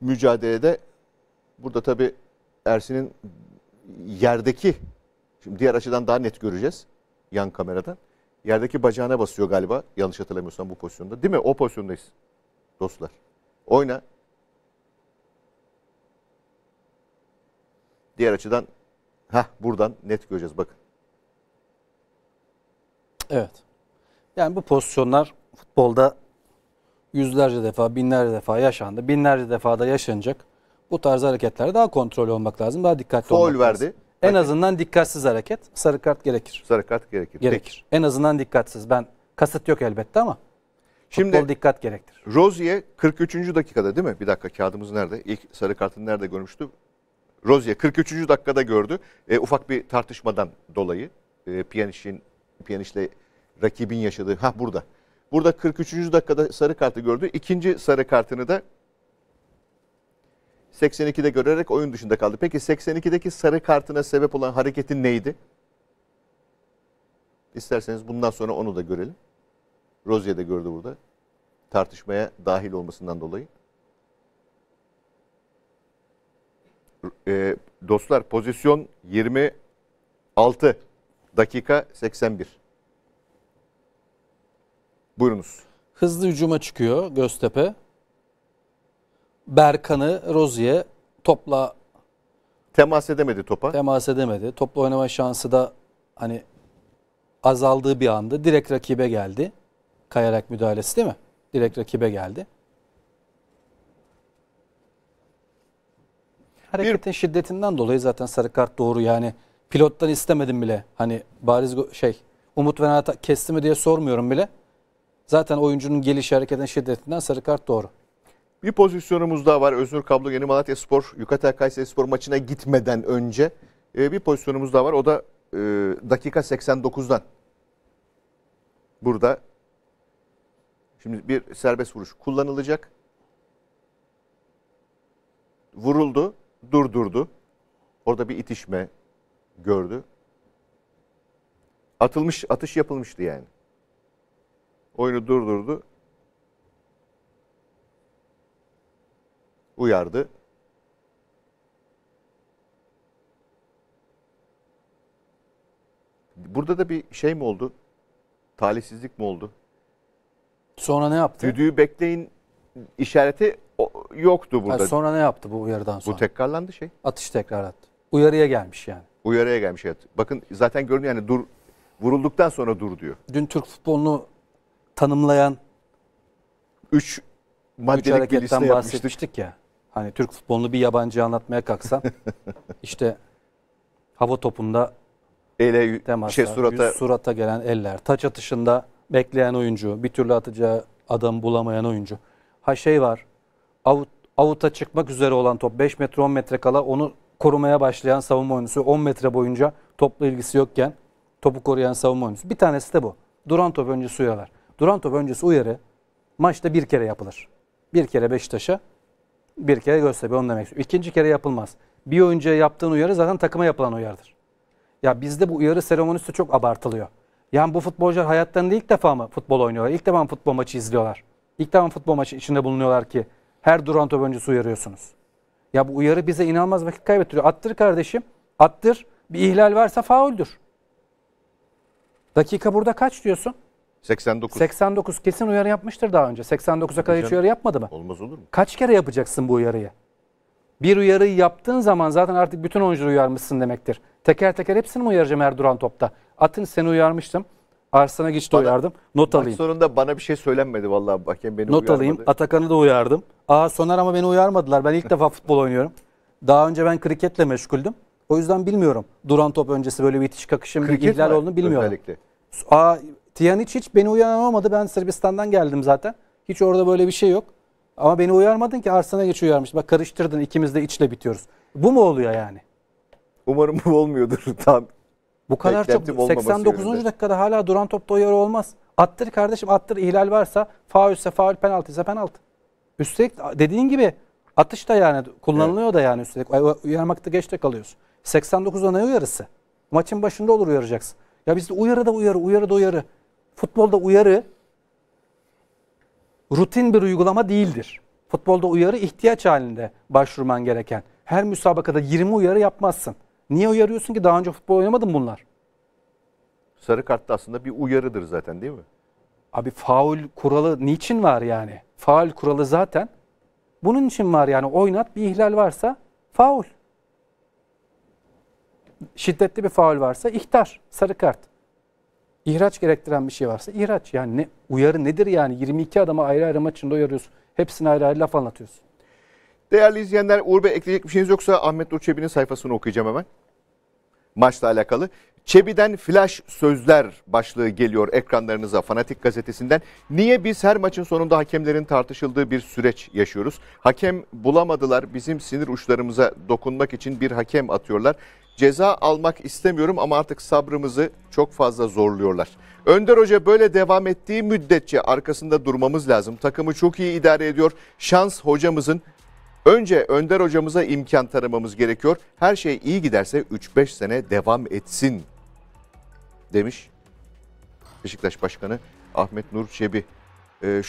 mücadelede burada tabi Ersin'in yerdeki Şimdi diğer açıdan daha net göreceğiz yan kameradan. Yerdeki bacağına basıyor galiba yanlış hatırlamıyorsam bu pozisyonda. Değil mi? O pozisyondayız dostlar. Oyna. Diğer açıdan ha buradan net göreceğiz bakın. Evet. Yani bu pozisyonlar futbolda yüzlerce defa, binlerce defa yaşandı. Binlerce defa da yaşanacak. Bu tarz hareketlere daha kontrol olmak lazım, daha dikkatli Foul olmak verdi. lazım. verdi. En azından dikkatsiz hareket sarı kart gerekir. Sarı kart gerekir. Gerekir. Peki. En azından dikkatsiz. Ben kasıt yok elbette ama Şimdi futbol dikkat gerektir. Rozier 43. dakikada değil mi? Bir dakika kağıdımız nerede? İlk sarı kartını nerede görmüştü? Rozier 43. dakikada gördü. E, ufak bir tartışmadan dolayı e, Piyaniş'in Piyaniş'le rakibin yaşadığı ha burada. Burada 43. dakikada sarı kartı gördü. İkinci sarı kartını da 82'de görerek oyun dışında kaldı. Peki 82'deki sarı kartına sebep olan hareketin neydi? İsterseniz bundan sonra onu da görelim. Rozier de gördü burada. Tartışmaya dahil olmasından dolayı. E, dostlar pozisyon 26 dakika 81. Buyurunuz. Hızlı hücuma çıkıyor Göztepe. Berkan'ı Rozi'ye topla temas edemedi topa. temas edemedi. Topla oynama şansı da hani azaldığı bir anda direkt rakibe geldi. Kayarak müdahalesi değil mi? Direkt rakibe geldi. Hareketin şiddetinden dolayı zaten sarı kart doğru yani pilottan istemedim bile. Hani bariz şey Umut Venata kesti mi diye sormuyorum bile. Zaten oyuncunun geliş hareketin şiddetinden sarı kart doğru. Bir pozisyonumuz daha var. Öznur Kablo Yeni Malatya Spor, Yukatel Kayseri Spor maçına gitmeden önce e, bir pozisyonumuz daha var. O da e, dakika 89'dan. Burada şimdi bir serbest vuruş kullanılacak. Vuruldu, durdurdu. Orada bir itişme gördü. Atılmış, atış yapılmıştı yani. Oyunu durdurdu. uyardı. Burada da bir şey mi oldu? Talihsizlik mi oldu? Sonra ne yaptı? Düdüğü bekleyin işareti yoktu burada. Yani sonra ne yaptı bu uyarıdan sonra? Bu tekrarlandı şey. Atış tekrar attı. Uyarıya gelmiş yani. Uyarıya gelmiş evet. Bakın zaten görünüyor yani dur vurulduktan sonra dur diyor. Dün Türk futbolunu tanımlayan 3 maddelik üç bir liste yapmıştık. ya. Hani Türk futbolunu bir yabancı anlatmaya kalksam işte hava topunda ele temaslar, şey surata yüz, surata gelen eller, taç atışında bekleyen oyuncu, bir türlü atacağı adam bulamayan oyuncu. Ha şey var. Out avuta çıkmak üzere olan top 5 metre 10 metre kala onu korumaya başlayan savunma oyuncusu 10 metre boyunca topla ilgisi yokken topu koruyan savunma oyuncusu. Bir tanesi de bu. Duran top öncesi uyarılar. Duran top öncesi uyarı maçta bir kere yapılır. Bir kere Beşiktaş'a bir kere Göztepe onu demek istiyorum. İkinci kere yapılmaz. Bir oyuncuya yaptığın uyarı zaten takıma yapılan uyarıdır. Ya bizde bu uyarı seremonisi çok abartılıyor. Yani bu futbolcular hayatlarında ilk defa mı futbol oynuyorlar? İlk defa mı futbol maçı izliyorlar? İlk defa mı futbol maçı içinde bulunuyorlar ki her duran top öncesi uyarıyorsunuz? Ya bu uyarı bize inanılmaz vakit kaybettiriyor. Attır kardeşim. Attır. Bir ihlal varsa fauldür. Dakika burada kaç diyorsun? 89. 89 kesin uyarı yapmıştır daha önce. 89'a kadar hiç uyarı yapmadı mı? Olmaz olur mu? Kaç kere yapacaksın bu uyarıyı? Bir uyarı yaptığın zaman zaten artık bütün oyuncuları uyarmışsın demektir. Teker teker hepsini mi uyaracağım her duran topta? Atın seni uyarmıştım. Arslan'a geçti uyardım. Not alayım. sonunda bana bir şey söylenmedi vallahi hakem beni Not uyarmadı. alayım. Atakan'ı da uyardım. Aa Soner ama beni uyarmadılar. Ben ilk defa futbol oynuyorum. Daha önce ben kriketle meşguldüm. O yüzden bilmiyorum. Duran top öncesi böyle bir itiş kakışım bir Kriket ihlal olduğunu bilmiyorum. Özellikle. Aa Tiyaniç hiç beni uyanamadı. Ben Sırbistan'dan geldim zaten. Hiç orada böyle bir şey yok. Ama beni uyarmadın ki Arsen'e geç uyarmış. Bak karıştırdın ikimiz de içle bitiyoruz. Bu mu oluyor yani? Umarım bu olmuyordur. Tam bu kadar çok 89. Yönünde. dakikada hala duran topta uyarı olmaz. Attır kardeşim attır ihlal varsa faulse faul penaltıysa penaltı. Üstelik dediğin gibi atış da yani kullanılıyor evet. da yani üstelik uyarmakta geç de kalıyorsun. 89'da ne uyarısı? Maçın başında olur uyaracaksın. Ya bizde uyarı da uyarı uyarı da uyarı. Futbolda uyarı rutin bir uygulama değildir. Futbolda uyarı ihtiyaç halinde başvurman gereken. Her müsabakada 20 uyarı yapmazsın. Niye uyarıyorsun ki? Daha önce futbol oynamadın bunlar. Sarı kart da aslında bir uyarıdır zaten değil mi? Abi faul kuralı niçin var yani? Faul kuralı zaten bunun için var yani. Oynat bir ihlal varsa faul. Şiddetli bir faul varsa ihtar, sarı kart ihraç gerektiren bir şey varsa ihraç. Yani ne, uyarı nedir yani? 22 adama ayrı ayrı maçında uyarıyorsun. Hepsine ayrı ayrı laf anlatıyorsun. Değerli izleyenler Uğur Bey ekleyecek bir şeyiniz yoksa Ahmet Nur Çebi'nin sayfasını okuyacağım hemen. Maçla alakalı. Çebi'den flash sözler başlığı geliyor ekranlarınıza Fanatik Gazetesi'nden. Niye biz her maçın sonunda hakemlerin tartışıldığı bir süreç yaşıyoruz? Hakem bulamadılar bizim sinir uçlarımıza dokunmak için bir hakem atıyorlar. Ceza almak istemiyorum ama artık sabrımızı çok fazla zorluyorlar. Önder Hoca böyle devam ettiği müddetçe arkasında durmamız lazım. Takımı çok iyi idare ediyor. Şans hocamızın Önce Önder hocamıza imkan tanımamız gerekiyor. Her şey iyi giderse 3-5 sene devam etsin demiş Beşiktaş Başkanı Ahmet Nur Çebi. Ee,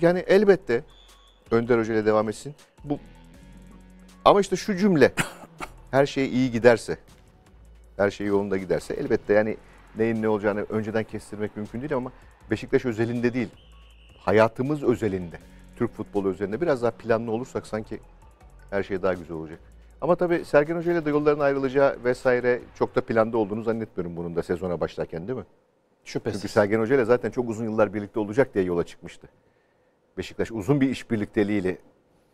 yani elbette Önder Hoca ile devam etsin. Bu ama işte şu cümle her şey iyi giderse, her şey yolunda giderse elbette yani neyin ne olacağını önceden kestirmek mümkün değil ama Beşiktaş özelinde değil, hayatımız özelinde, Türk futbolu özelinde biraz daha planlı olursak sanki her şey daha güzel olacak. Ama tabii Sergen Hoca ile de yolların ayrılacağı vesaire çok da planda olduğunu zannetmiyorum bunun da sezona başlarken değil mi? Şüphesiz. Çünkü Sergen Hoca ile zaten çok uzun yıllar birlikte olacak diye yola çıkmıştı. Beşiktaş uzun bir işbirlikteliğiyle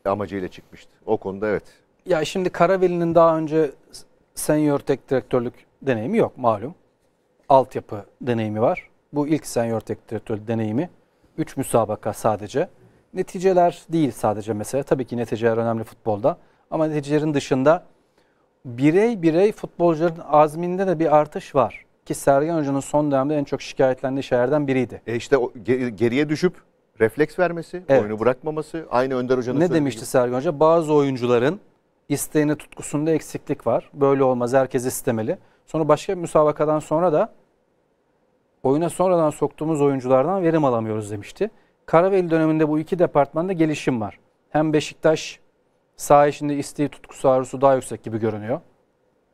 amacıyla çıkmıştı. O konuda evet ya şimdi Karaveli'nin daha önce senior tek direktörlük deneyimi yok malum. Altyapı deneyimi var. Bu ilk senior tek direktörlük deneyimi. Üç müsabaka sadece. Neticeler değil sadece mesela Tabii ki neticeler önemli futbolda. Ama neticelerin dışında birey birey futbolcuların azminde de bir artış var. Ki Sergen Hoca'nın son dönemde en çok şikayetlendiği şeylerden biriydi. E işte o geriye düşüp refleks vermesi, evet. oyunu bırakmaması, aynı Önder Hoca'nın Ne demişti gibi. Sergen Hoca? Bazı oyuncuların isteğini tutkusunda eksiklik var. Böyle olmaz herkes istemeli. Sonra başka bir müsabakadan sonra da oyuna sonradan soktuğumuz oyunculardan verim alamıyoruz demişti. Karaveli döneminde bu iki departmanda gelişim var. Hem Beşiktaş saha içinde isteği tutkusu ağrısı daha yüksek gibi görünüyor.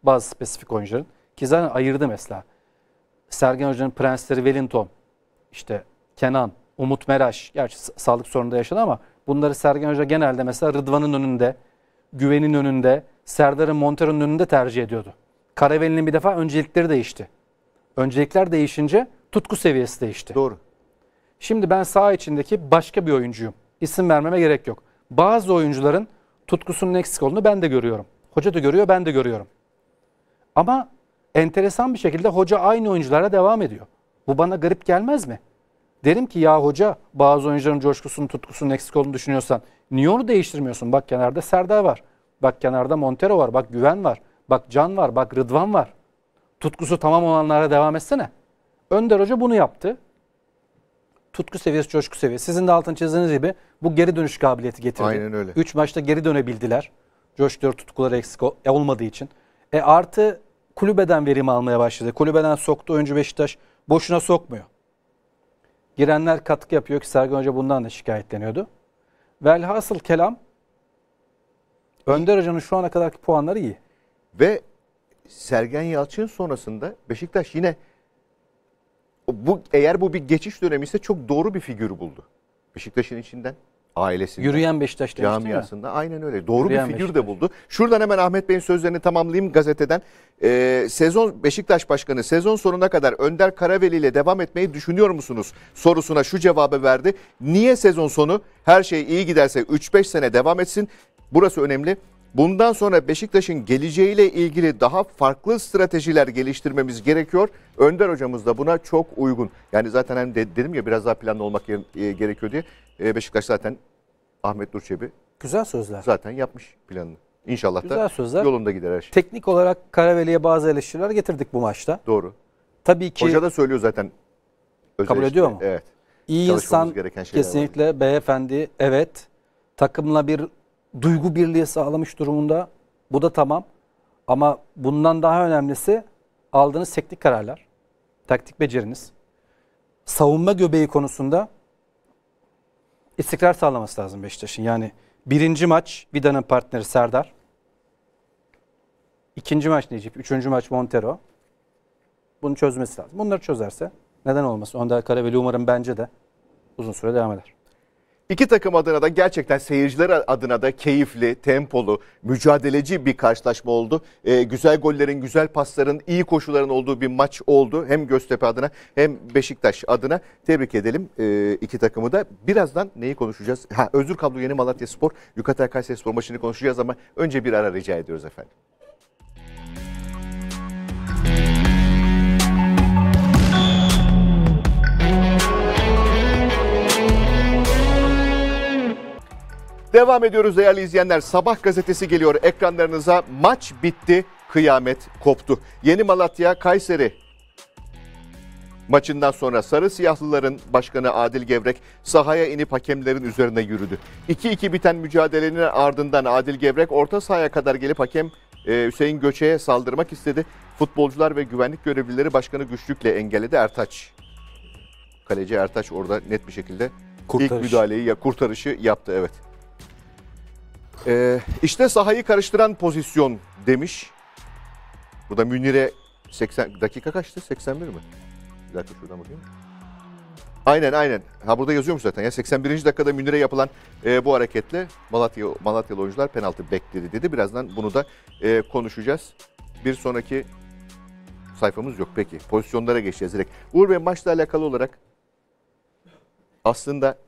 Bazı spesifik oyuncuların. Ki zaten ayırdı mesela. Sergen Hoca'nın prensleri Wellington, işte Kenan, Umut Meraş. Gerçi sağlık sorununda yaşadı ama bunları Sergen Hoca genelde mesela Rıdvan'ın önünde Güven'in önünde, Serdar'ın Montero'nun önünde tercih ediyordu. Karaveli'nin bir defa öncelikleri değişti. Öncelikler değişince tutku seviyesi değişti. Doğru. Şimdi ben sağ içindeki başka bir oyuncuyum. İsim vermeme gerek yok. Bazı oyuncuların tutkusunun eksik olduğunu ben de görüyorum. Hoca da görüyor, ben de görüyorum. Ama enteresan bir şekilde hoca aynı oyunculara devam ediyor. Bu bana garip gelmez mi? Derim ki ya hoca bazı oyuncuların coşkusunun tutkusunun eksik olduğunu düşünüyorsan niye onu değiştirmiyorsun? Bak kenarda Serdar var. Bak kenarda Montero var. Bak Güven var. Bak Can var. Bak Rıdvan var. Tutkusu tamam olanlara devam etsene. Önder Hoca bunu yaptı. Tutku seviyesi, coşku seviyesi. Sizin de altın çizdiğiniz gibi bu geri dönüş kabiliyeti getirdi. Aynen öyle. Üç maçta geri dönebildiler. Coşkuları, tutkuları eksik e, olmadığı için. E artı kulübeden verim almaya başladı. Kulübeden soktu oyuncu Beşiktaş. Boşuna sokmuyor girenler katkı yapıyor ki Sergen Hoca bundan da şikayetleniyordu. Velhasıl kelam Önder Hoca'nın şu ana kadarki puanları iyi. Ve Sergen Yalçın sonrasında Beşiktaş yine bu eğer bu bir geçiş dönemi ise çok doğru bir figürü buldu. Beşiktaş'ın içinden ailesinde. Yürüyen Beşiktaş Camiasında mi? aynen öyle. Doğru Yürüyen bir figür Beşiktaş. de buldu. Şuradan hemen Ahmet Bey'in sözlerini tamamlayayım gazeteden. Ee, sezon Beşiktaş Başkanı sezon sonuna kadar Önder Karaveli ile devam etmeyi düşünüyor musunuz? Sorusuna şu cevabı verdi. Niye sezon sonu her şey iyi giderse 3-5 sene devam etsin? Burası önemli. Bundan sonra Beşiktaş'ın geleceğiyle ilgili daha farklı stratejiler geliştirmemiz gerekiyor. Önder hocamız da buna çok uygun. Yani zaten hani dedim ya biraz daha planlı olmak e, gerekiyor diye. E, Beşiktaş zaten Ahmet Durçebi güzel sözler. Zaten yapmış planını. İnşallah güzel da sözler. yolunda gider her şey. Teknik olarak Karaveli'ye bazı eleştiriler getirdik bu maçta. Doğru. Tabii ki Hoca da söylüyor zaten. Özel kabul ediyor mu? Evet. İyi insan kesinlikle vardı. beyefendi evet takımla bir duygu birliği sağlamış durumunda. Bu da tamam. Ama bundan daha önemlisi aldığınız teknik kararlar, taktik beceriniz, savunma göbeği konusunda istikrar sağlaması lazım Beşiktaş'ın. Yani birinci maç Vida'nın partneri Serdar. İkinci maç Necip, üçüncü maç Montero. Bunu çözmesi lazım. Bunları çözerse neden olmasın? Onda Karaveli umarım bence de uzun süre devam eder. İki takım adına da gerçekten seyirciler adına da keyifli, tempolu, mücadeleci bir karşılaşma oldu. Ee, güzel gollerin, güzel pasların, iyi koşuların olduğu bir maç oldu. Hem Göztepe adına hem Beşiktaş adına. Tebrik edelim e, iki takımı da. Birazdan neyi konuşacağız? Ha, Özür Kablo Yeni Malatya Spor, Yukatel Kayseri Spor maçını konuşacağız ama önce bir ara rica ediyoruz efendim. Devam ediyoruz değerli izleyenler. Sabah gazetesi geliyor ekranlarınıza. Maç bitti, kıyamet koptu. Yeni Malatya, Kayseri maçından sonra sarı siyahlıların başkanı Adil Gevrek sahaya inip hakemlerin üzerine yürüdü. 2-2 biten mücadelenin ardından Adil Gevrek orta sahaya kadar gelip hakem e, Hüseyin Göçe'ye saldırmak istedi. Futbolcular ve güvenlik görevlileri başkanı güçlükle engelledi Ertaç. Kaleci Ertaç orada net bir şekilde Kurtarış. ilk müdahaleyi ya kurtarışı yaptı evet. Ee, işte sahayı karıştıran pozisyon demiş. Burada Münir'e 80 dakika kaçtı? 81 mi? Bir dakika şuradan bakayım. Aynen aynen. Ha burada yazıyormuş zaten. Ya 81. dakikada Münir'e yapılan e, bu hareketle Malatya Malatyalı oyuncular penaltı bekledi dedi. Birazdan bunu da e, konuşacağız. Bir sonraki sayfamız yok. Peki pozisyonlara geçeceğiz direkt. Uğur Bey maçla alakalı olarak aslında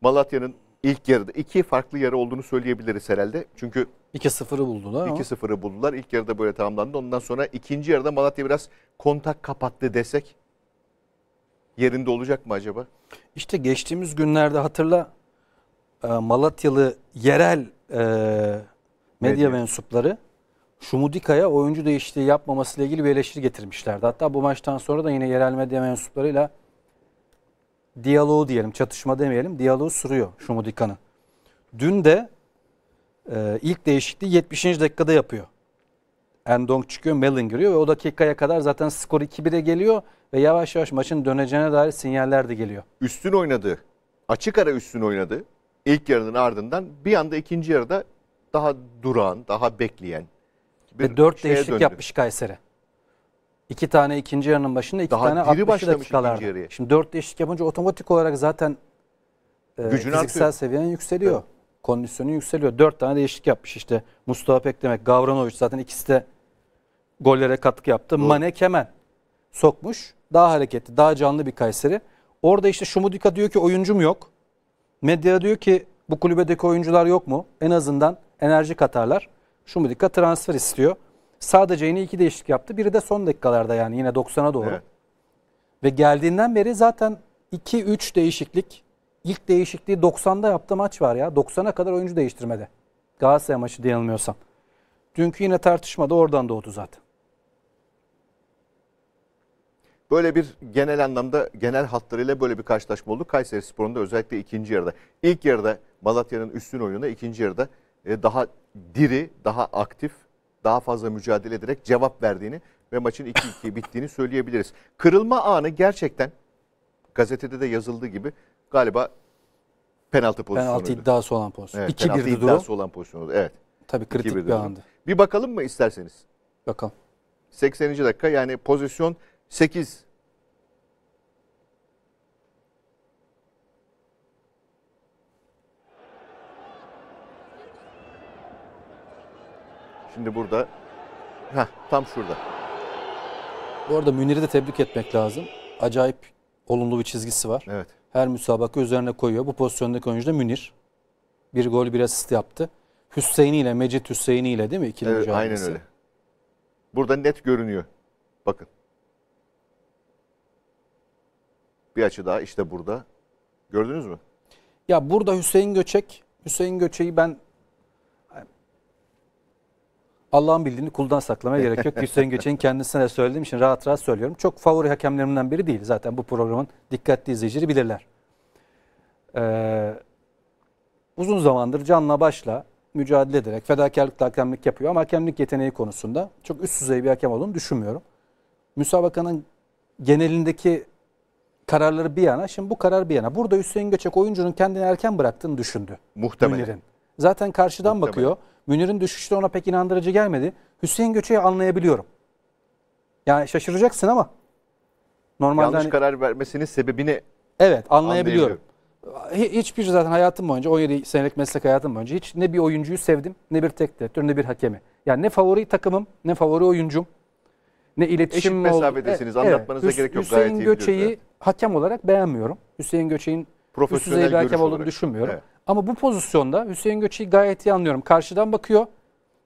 Malatya'nın ilk yarıda iki farklı yarı olduğunu söyleyebiliriz herhalde. Çünkü 2-0'ı buldular. 2-0'ı buldular. İlk yarıda böyle tamamlandı. Ondan sonra ikinci yarıda Malatya biraz kontak kapattı desek yerinde olacak mı acaba? İşte geçtiğimiz günlerde hatırla e, Malatyalı yerel e, medya, medya mensupları Şumudika'ya oyuncu değişikliği yapmaması ile ilgili bir eleştiri getirmişlerdi. Hatta bu maçtan sonra da yine yerel medya mensuplarıyla diyaloğu diyelim, çatışma demeyelim, diyaloğu sürüyor Şumudikan'ı. Dün de e, ilk değişikliği 70. dakikada yapıyor. Endong çıkıyor, Melin giriyor ve o dakikaya kadar zaten skor 2-1'e geliyor ve yavaş yavaş maçın döneceğine dair sinyaller de geliyor. Üstün oynadı, açık ara üstün oynadı. İlk yarının ardından bir anda ikinci yarıda daha duran, daha bekleyen. Bir ve 4 değişiklik döndü. yapmış Kayseri. İki tane ikinci yarının başında, iki Daha tane diri 60 başlamış dakikalarda. Şimdi dört değişiklik yapınca otomatik olarak zaten e, fiziksel artıyor. seviyen yükseliyor. Evet. Kondisyonu yükseliyor. Dört tane değişiklik yapmış işte. Mustafa pek demek, Gavranoviç zaten ikisi de gollere katkı yaptı. Doğru. Mane Kemen sokmuş. Daha hareketli, daha canlı bir Kayseri. Orada işte Şumudika diyor ki oyuncum yok. Medya diyor ki bu kulübedeki oyuncular yok mu? En azından enerji katarlar. Şumudika transfer istiyor. Sadece yine iki değişiklik yaptı. Biri de son dakikalarda yani yine 90'a doğru. Evet. Ve geldiğinden beri zaten 2-3 değişiklik. İlk değişikliği 90'da yaptığı maç var ya. 90'a kadar oyuncu değiştirmede. Galatasaray maçı diyemiyorsam. Dünkü yine tartışmada oradan doğdu zaten. Böyle bir genel anlamda genel hatlarıyla böyle bir karşılaşma oldu. Kayseri Sporu'nda özellikle ikinci yarıda. İlk yarıda Malatya'nın üstün oyununda ikinci yarıda e, daha diri, daha aktif daha fazla mücadele ederek cevap verdiğini ve maçın 2-2 bittiğini söyleyebiliriz. Kırılma anı gerçekten gazetede de yazıldığı gibi galiba penaltı pozisyonu. Penaltı iddiası olan pozisyon. Evet, 2-1'di durum. iddiası olan pozisyonuydu. Evet. Tabii kritik bir durum. andı. Bir bakalım mı isterseniz? Bakalım. 80. dakika yani pozisyon 8 Şimdi burada. Heh, tam şurada. Bu arada Münir'i de tebrik etmek lazım. Acayip olumlu bir çizgisi var. Evet. Her müsabaka üzerine koyuyor. Bu pozisyondaki oyuncu da Münir. Bir gol bir asist yaptı. Hüseyin'i ile Mecit Hüseyin'i ile değil mi? İkili evet, mücadelesi. Aynen öyle. Burada net görünüyor. Bakın. Bir açı daha işte burada. Gördünüz mü? Ya burada Hüseyin Göçek, Hüseyin Göçek'i ben Allah'ın bildiğini kuldan saklamaya gerek yok. Hüseyin Göçek'in kendisine söylediğim için rahat rahat söylüyorum. Çok favori hakemlerimden biri değil. Zaten bu programın dikkatli izleyicileri bilirler. Ee, uzun zamandır canla başla mücadele ederek fedakarlıkla hakemlik yapıyor ama hakemlik yeteneği konusunda çok üst düzey bir hakem olduğunu düşünmüyorum. Müsabakanın genelindeki kararları bir yana, şimdi bu karar bir yana. Burada Hüseyin Göçek oyuncunun kendini erken bıraktığını düşündü. Muhtemelen. Zaten karşıdan Muhtemelen. bakıyor. Münir'in düşüşü de ona pek inandırıcı gelmedi. Hüseyin Göçe'yi anlayabiliyorum. Yani şaşıracaksın ama normalde yanlış hani, karar vermesinin sebebini evet anlayabiliyorum. Hiçbir zaten hayatım boyunca 17 senelik meslek hayatım boyunca hiç ne bir oyuncuyu sevdim ne bir tek direktör ne bir hakemi. Yani ne favori takımım ne favori oyuncum ne iletişim Eşit mesafedesiniz oldu. anlatmanıza evet. gerek yok Hüseyin gayet Göçe'yi hakem olarak beğenmiyorum. Hüseyin Göçe'nin profesyonel bir hakem olduğunu düşünmüyorum. Evet. Ama bu pozisyonda Hüseyin Göçe'yi gayet iyi anlıyorum. Karşıdan bakıyor.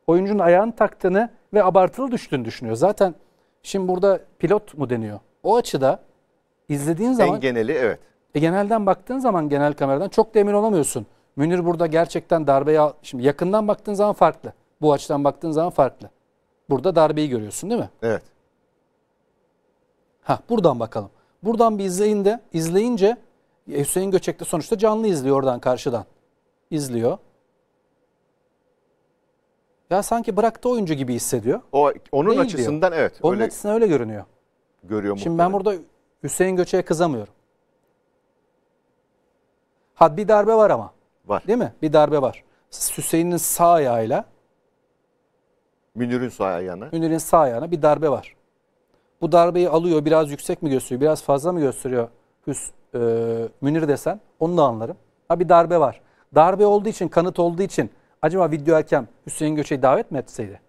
Oyuncunun ayağını taktığını ve abartılı düştüğünü düşünüyor. Zaten şimdi burada pilot mu deniyor? O açıda izlediğin zaman... En geneli evet. E, genelden baktığın zaman genel kameradan çok da emin olamıyorsun. Münir burada gerçekten darbeyi al... Şimdi yakından baktığın zaman farklı. Bu açıdan baktığın zaman farklı. Burada darbeyi görüyorsun değil mi? Evet. Ha buradan bakalım. Buradan bir izleyin de izleyince e, Hüseyin Göçek de sonuçta canlı izliyor oradan karşıdan. İzliyor. Ya sanki bıraktı oyuncu gibi hissediyor. O onun Değil açısından diyor. evet. Onun öyle, açısından öyle görünüyor. Görüyor mu? Şimdi ben burada Hüseyin Göçek'e kızamıyorum. Had bir darbe var ama. Var. Değil mi? Bir darbe var. Hüseyin'in sağ ayağıyla Münir'in sağ ayağına. Münir'in sağ ayağına bir darbe var. Bu darbeyi alıyor biraz yüksek mi gösteriyor biraz fazla mı gösteriyor Hüs e, Münir desen onu da anlarım. Ha bir darbe var. Darbe olduğu için, kanıt olduğu için acaba video hakem Hüseyin Göçe'yi davet mi etseydi?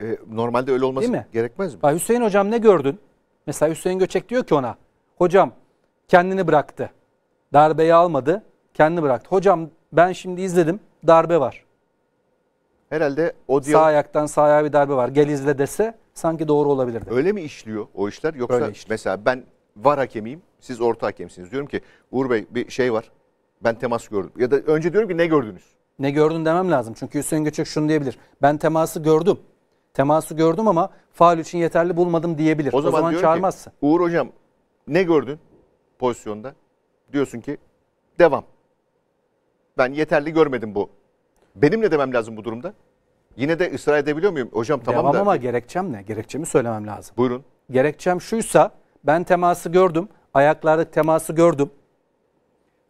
E, normalde öyle olması Değil mi? gerekmez mi? Ha, Hüseyin hocam ne gördün? Mesela Hüseyin Göçek diyor ki ona, hocam kendini bıraktı. Darbeyi almadı, kendini bıraktı. Hocam ben şimdi izledim, darbe var. Herhalde o diyor... Sağ ayaktan sağ ayağa bir darbe var. Gel izle dese sanki doğru olabilirdi. Öyle mi işliyor o işler? Yoksa işliyor. mesela ben var hakemiyim. Siz orta hakemsiniz. Diyorum ki Uğur Bey bir şey var. Ben temas gördüm. Ya da önce diyorum ki ne gördünüz? Ne gördün demem lazım. Çünkü Hüseyin Göçek şunu diyebilir. Ben teması gördüm. Teması gördüm ama faal için yeterli bulmadım diyebilir. O zaman, o zaman çağırmazsın. Ki, Uğur hocam ne gördün pozisyonda? Diyorsun ki devam. Ben yeterli görmedim bu. Benim ne demem lazım bu durumda? Yine de ısrar edebiliyor muyum? Hocam tamam devam da. Devam ama gerekçem ne? Gerekçemi söylemem lazım. Buyurun. Gerekçem şuysa ben teması gördüm, ayaklarda teması gördüm.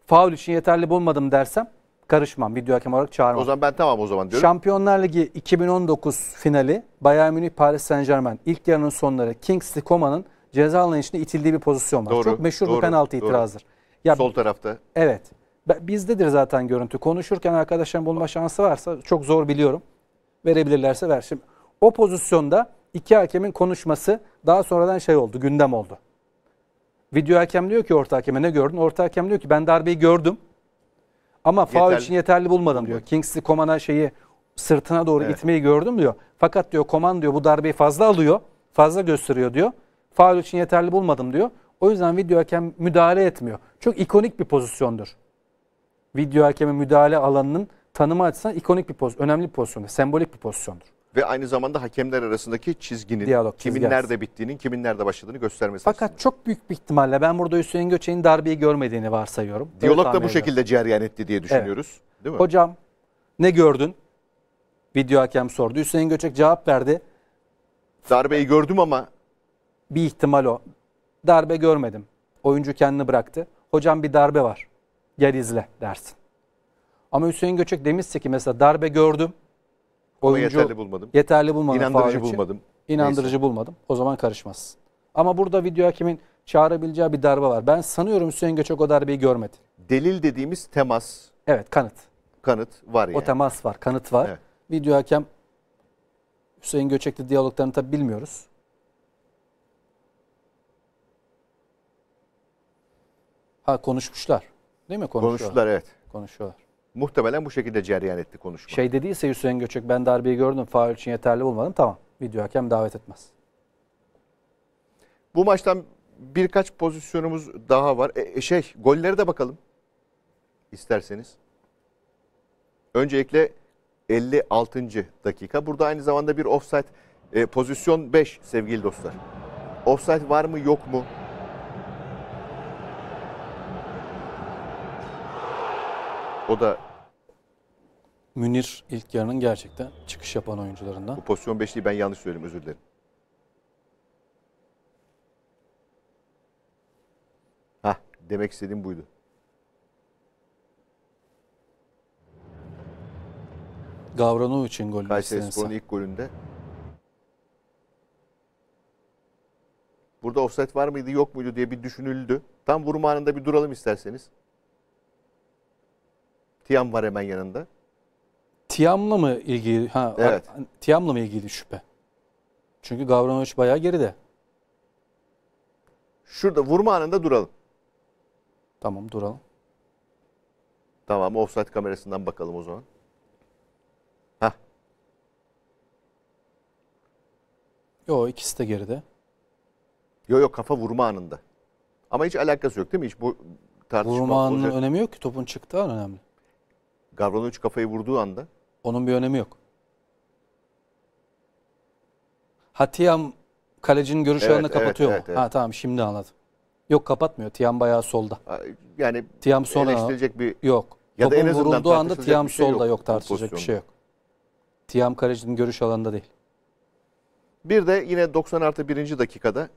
Faul için yeterli bulmadım dersem karışmam. Video hakem olarak çağırmam. O zaman ben tamam o zaman diyorum. Şampiyonlar Ligi 2019 finali Bayern Münih Paris Saint Germain ilk yarının sonları Kingsley Coman'ın ceza alanı itildiği bir pozisyon var. Doğru, Çok meşhur doğru, bir penaltı doğru. itirazdır. Ya, Sol tarafta. Evet. Bizdedir zaten görüntü. Konuşurken arkadaşların bulma şansı varsa çok zor biliyorum. Verebilirlerse ver. Şimdi o pozisyonda iki hakemin konuşması daha sonradan şey oldu, gündem oldu. Video hakem diyor ki orta hakeme ne gördün? Orta hakem diyor ki ben darbeyi gördüm ama faul için yeterli bulmadım diyor. Kingsley Komana şeyi sırtına doğru evet. itmeyi gördüm diyor. Fakat diyor Koman diyor bu darbeyi fazla alıyor, fazla gösteriyor diyor. Faul için yeterli bulmadım diyor. O yüzden video hakem müdahale etmiyor. Çok ikonik bir pozisyondur. Video hakemin müdahale alanının tanımı açısından ikonik bir pozisyon, önemli bir pozisyon, sembolik bir pozisyondur ve aynı zamanda hakemler arasındaki çizginin Diyalog, kimin çizgi nerede bittiğinin kimin nerede başladığını göstermesi. Fakat aslında. çok büyük bir ihtimalle ben burada Hüseyin Göçek'in darbeyi görmediğini varsayıyorum. Diyalog da bu şekilde cereyan etti diye düşünüyoruz. Evet. Değil mi? Hocam ne gördün? Video hakem sordu. Hüseyin Göçek cevap verdi. Darbeyi gördüm ama. Bir ihtimal o. Darbe görmedim. Oyuncu kendini bıraktı. Hocam bir darbe var. Gel izle dersin. Ama Hüseyin Göçek demişse ki mesela darbe gördüm oyuncu yeterli bulmadım. Yeterli bulmadım. İnandırıcı bulmadım. İnandırıcı Neyse. bulmadım. O zaman karışmaz. Ama burada video hakimin çağırabileceği bir darbe var. Ben sanıyorum Hüseyin Göçek o darbeyi görmedi. Delil dediğimiz temas. Evet kanıt. Kanıt var yani. O temas var, kanıt var. Evet. Video hakem Hüseyin Göçek'le diyaloglarını tabi bilmiyoruz. Ha konuşmuşlar. Değil mi? Konuşuyorlar. Konuştular evet. Konuşuyorlar. Muhtemelen bu şekilde cereyan etti konuşma. Şey dediyse Hüseyin Göçük ben darbeyi gördüm faul için yeterli bulmadım tamam video hakem davet etmez. Bu maçtan birkaç pozisyonumuz daha var. E, e şey gollere de bakalım isterseniz. Öncelikle 56. dakika. Burada aynı zamanda bir offside e, pozisyon 5 sevgili dostlar. Offside var mı yok mu? O da Münir ilk yarının gerçekten çıkış yapan oyuncularından. Bu pozisyon 5'liği ben yanlış söyledim özür dilerim. Ha demek istediğim buydu. Gavranovic'in golü. Kayserispor'un ilk golünde. Burada offset var mıydı yok muydu diye bir düşünüldü. Tam vurma anında bir duralım isterseniz. Tiam var hemen yanında. Tiam'la mı ilgili? Ha, evet. Tiam'la mı ilgili şüphe? Çünkü Gavranoviç bayağı geride. Şurada vurma anında duralım. Tamam duralım. Tamam offside kamerasından bakalım o zaman. Hah. Yo ikisi de geride. Yo yo kafa vurma anında. Ama hiç alakası yok değil mi? Hiç bu tartışma Vurma anının olacak. önemi yok ki topun çıktığı an önemli. Gavranovic kafayı vurduğu anda onun bir önemi yok. Hatiyam kalecinin görüş evet, alanını kapatıyor evet, mu? Evet. Ha tamam şimdi anladım. Yok kapatmıyor. Tiyam bayağı solda. Yani Tiyam sonra eleştirecek bir yok. Ya Topun da en vurulduğu anda Tiyam şey solda yok, yok tartışacak bir şey yok. Tiyam kalecinin görüş alanında değil. Bir de yine 90 artı birinci dakikada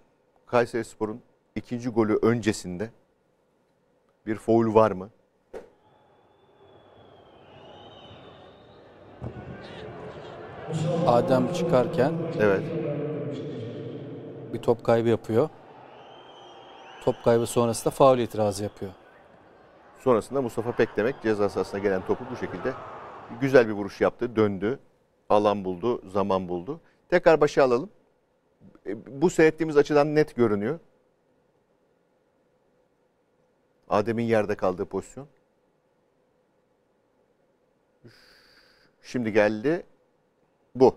Kayseri Spor'un ikinci golü öncesinde bir foul var mı? Adem çıkarken evet. bir top kaybı yapıyor. Top kaybı sonrasında faul itirazı yapıyor. Sonrasında Mustafa Pek demek ceza sahasına gelen topu bu şekilde güzel bir vuruş yaptı. Döndü. Alan buldu. Zaman buldu. Tekrar başa alalım. E, bu seyrettiğimiz açıdan net görünüyor. Adem'in yerde kaldığı pozisyon. Şimdi geldi bu.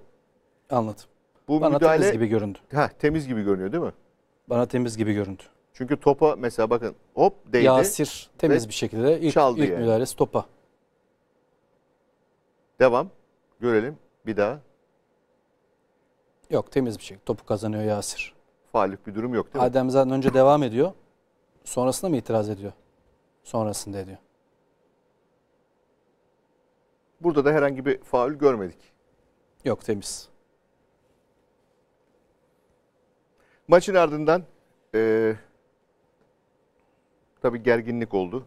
Anladım. Bu Bana müdahale temiz gibi göründü. Ha, temiz gibi görünüyor değil mi? Bana temiz gibi göründü. Çünkü topa mesela bakın hop değdi. Yasir temiz bir şekilde ilk, çaldı ilk yani. müdahalesi topa. Devam. Görelim bir daha. Yok temiz bir şekilde topu kazanıyor Yasir. Faalik bir durum yok değil mi? Adem zaten önce devam ediyor. Sonrasında mı itiraz ediyor? Sonrasında ediyor. Burada da herhangi bir faul görmedik. Yok temiz. Maçın ardından e, tabii gerginlik oldu.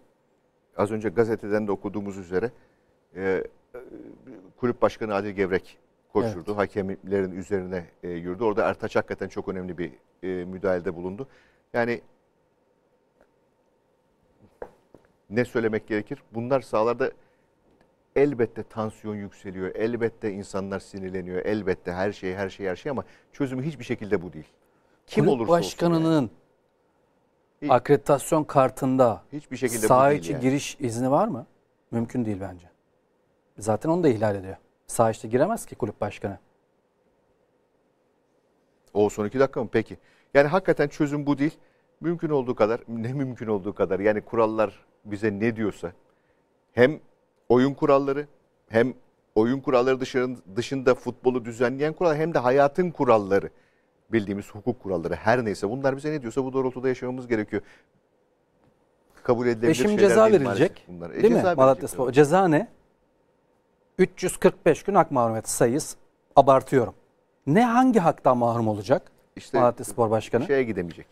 Az önce gazeteden de okuduğumuz üzere e, kulüp başkanı Adil Gevrek koşurdu Evet. Hakemlerin üzerine e, yürüdü. Orada Ertaç hakikaten çok önemli bir e, müdahalede bulundu. Yani ne söylemek gerekir? Bunlar sahalarda elbette tansiyon yükseliyor, elbette insanlar sinirleniyor, elbette her şey her şey her şey ama çözümü hiçbir şekilde bu değil. Kim Kulüp olursa başkanının olsun yani. akreditasyon kartında hiçbir şekilde saha içi yani. giriş izni var mı? Mümkün değil bence. Zaten onu da ihlal ediyor. Saha içi giremez ki kulüp başkanı. O son iki dakika mı? Peki. Yani hakikaten çözüm bu değil. Mümkün olduğu kadar, ne mümkün olduğu kadar yani kurallar bize ne diyorsa hem oyun kuralları hem oyun kuralları dışarın, dışında futbolu düzenleyen kural hem de hayatın kuralları bildiğimiz hukuk kuralları her neyse bunlar bize ne diyorsa bu doğrultuda yaşamamız gerekiyor. Kabul edilebilir e şeyler ceza değil verilecek. Bunlar. E değil ceza mi? Malatya Spor. Ceza ne? 345 gün hak mahrumiyeti sayız abartıyorum. Ne hangi haktan mahrum olacak? İşte Malatya Spor Başkanı. Şeye gidemeyecek.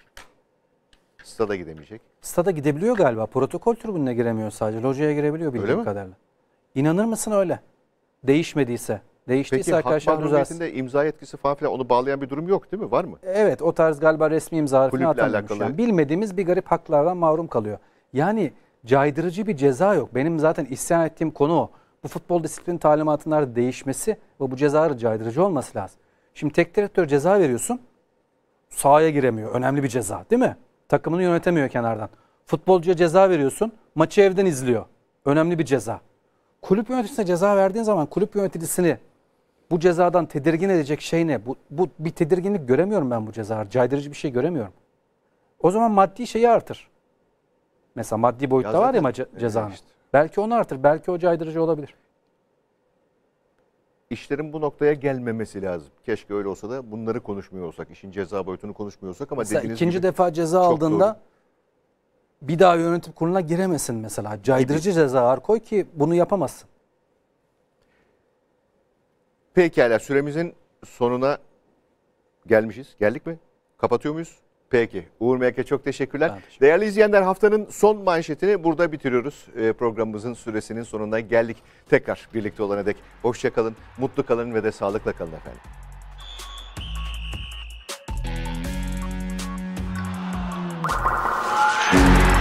Stada gidemeyecek. Stada gidebiliyor galiba. Protokol tribününe giremiyor sadece. Locaya girebiliyor bildiğim kadarıyla. İnanır mısın öyle? Değişmediyse. Değiştiyse Peki, arkadaşlar düzelsin. Peki imza yetkisi falan filan onu bağlayan bir durum yok değil mi? Var mı? Evet o tarz galiba resmi imza harfini atamıyormuş. Yani bilmediğimiz bir garip haklardan mahrum kalıyor. Yani caydırıcı bir ceza yok. Benim zaten isyan ettiğim konu o. Bu futbol disiplin talimatının değişmesi ve bu ceza caydırıcı olması lazım. Şimdi tek direktör ceza veriyorsun. Sahaya giremiyor. Önemli bir ceza değil mi? Takımını yönetemiyor kenardan. Futbolcuya ceza veriyorsun. Maçı evden izliyor. Önemli bir ceza kulüp yöneticisine ceza verdiğin zaman kulüp yöneticisini bu cezadan tedirgin edecek şey ne? Bu, bu bir tedirginlik göremiyorum ben bu ceza. Caydırıcı bir şey göremiyorum. O zaman maddi şeyi artır. Mesela maddi boyutta ya var ya ce cezanın. Işte. Belki onu artır. Belki o caydırıcı olabilir. İşlerin bu noktaya gelmemesi lazım. Keşke öyle olsa da bunları konuşmuyor olsak. işin ceza boyutunu konuşmuyorsak ama Mesela dediğiniz ikinci gibi, defa ceza aldığında doğru bir daha yönetim kuruluna giremesin mesela. Caydırıcı cezalar koy ki bunu yapamazsın. Pekala süremizin sonuna gelmişiz. Geldik mi? Kapatıyor muyuz? Peki. Uğur Mek'e çok teşekkürler. Teşekkür Değerli izleyenler haftanın son manşetini burada bitiriyoruz. E, programımızın süresinin sonuna geldik. Tekrar birlikte olana dek kalın, mutlu kalın ve de sağlıkla kalın efendim. you Thank you.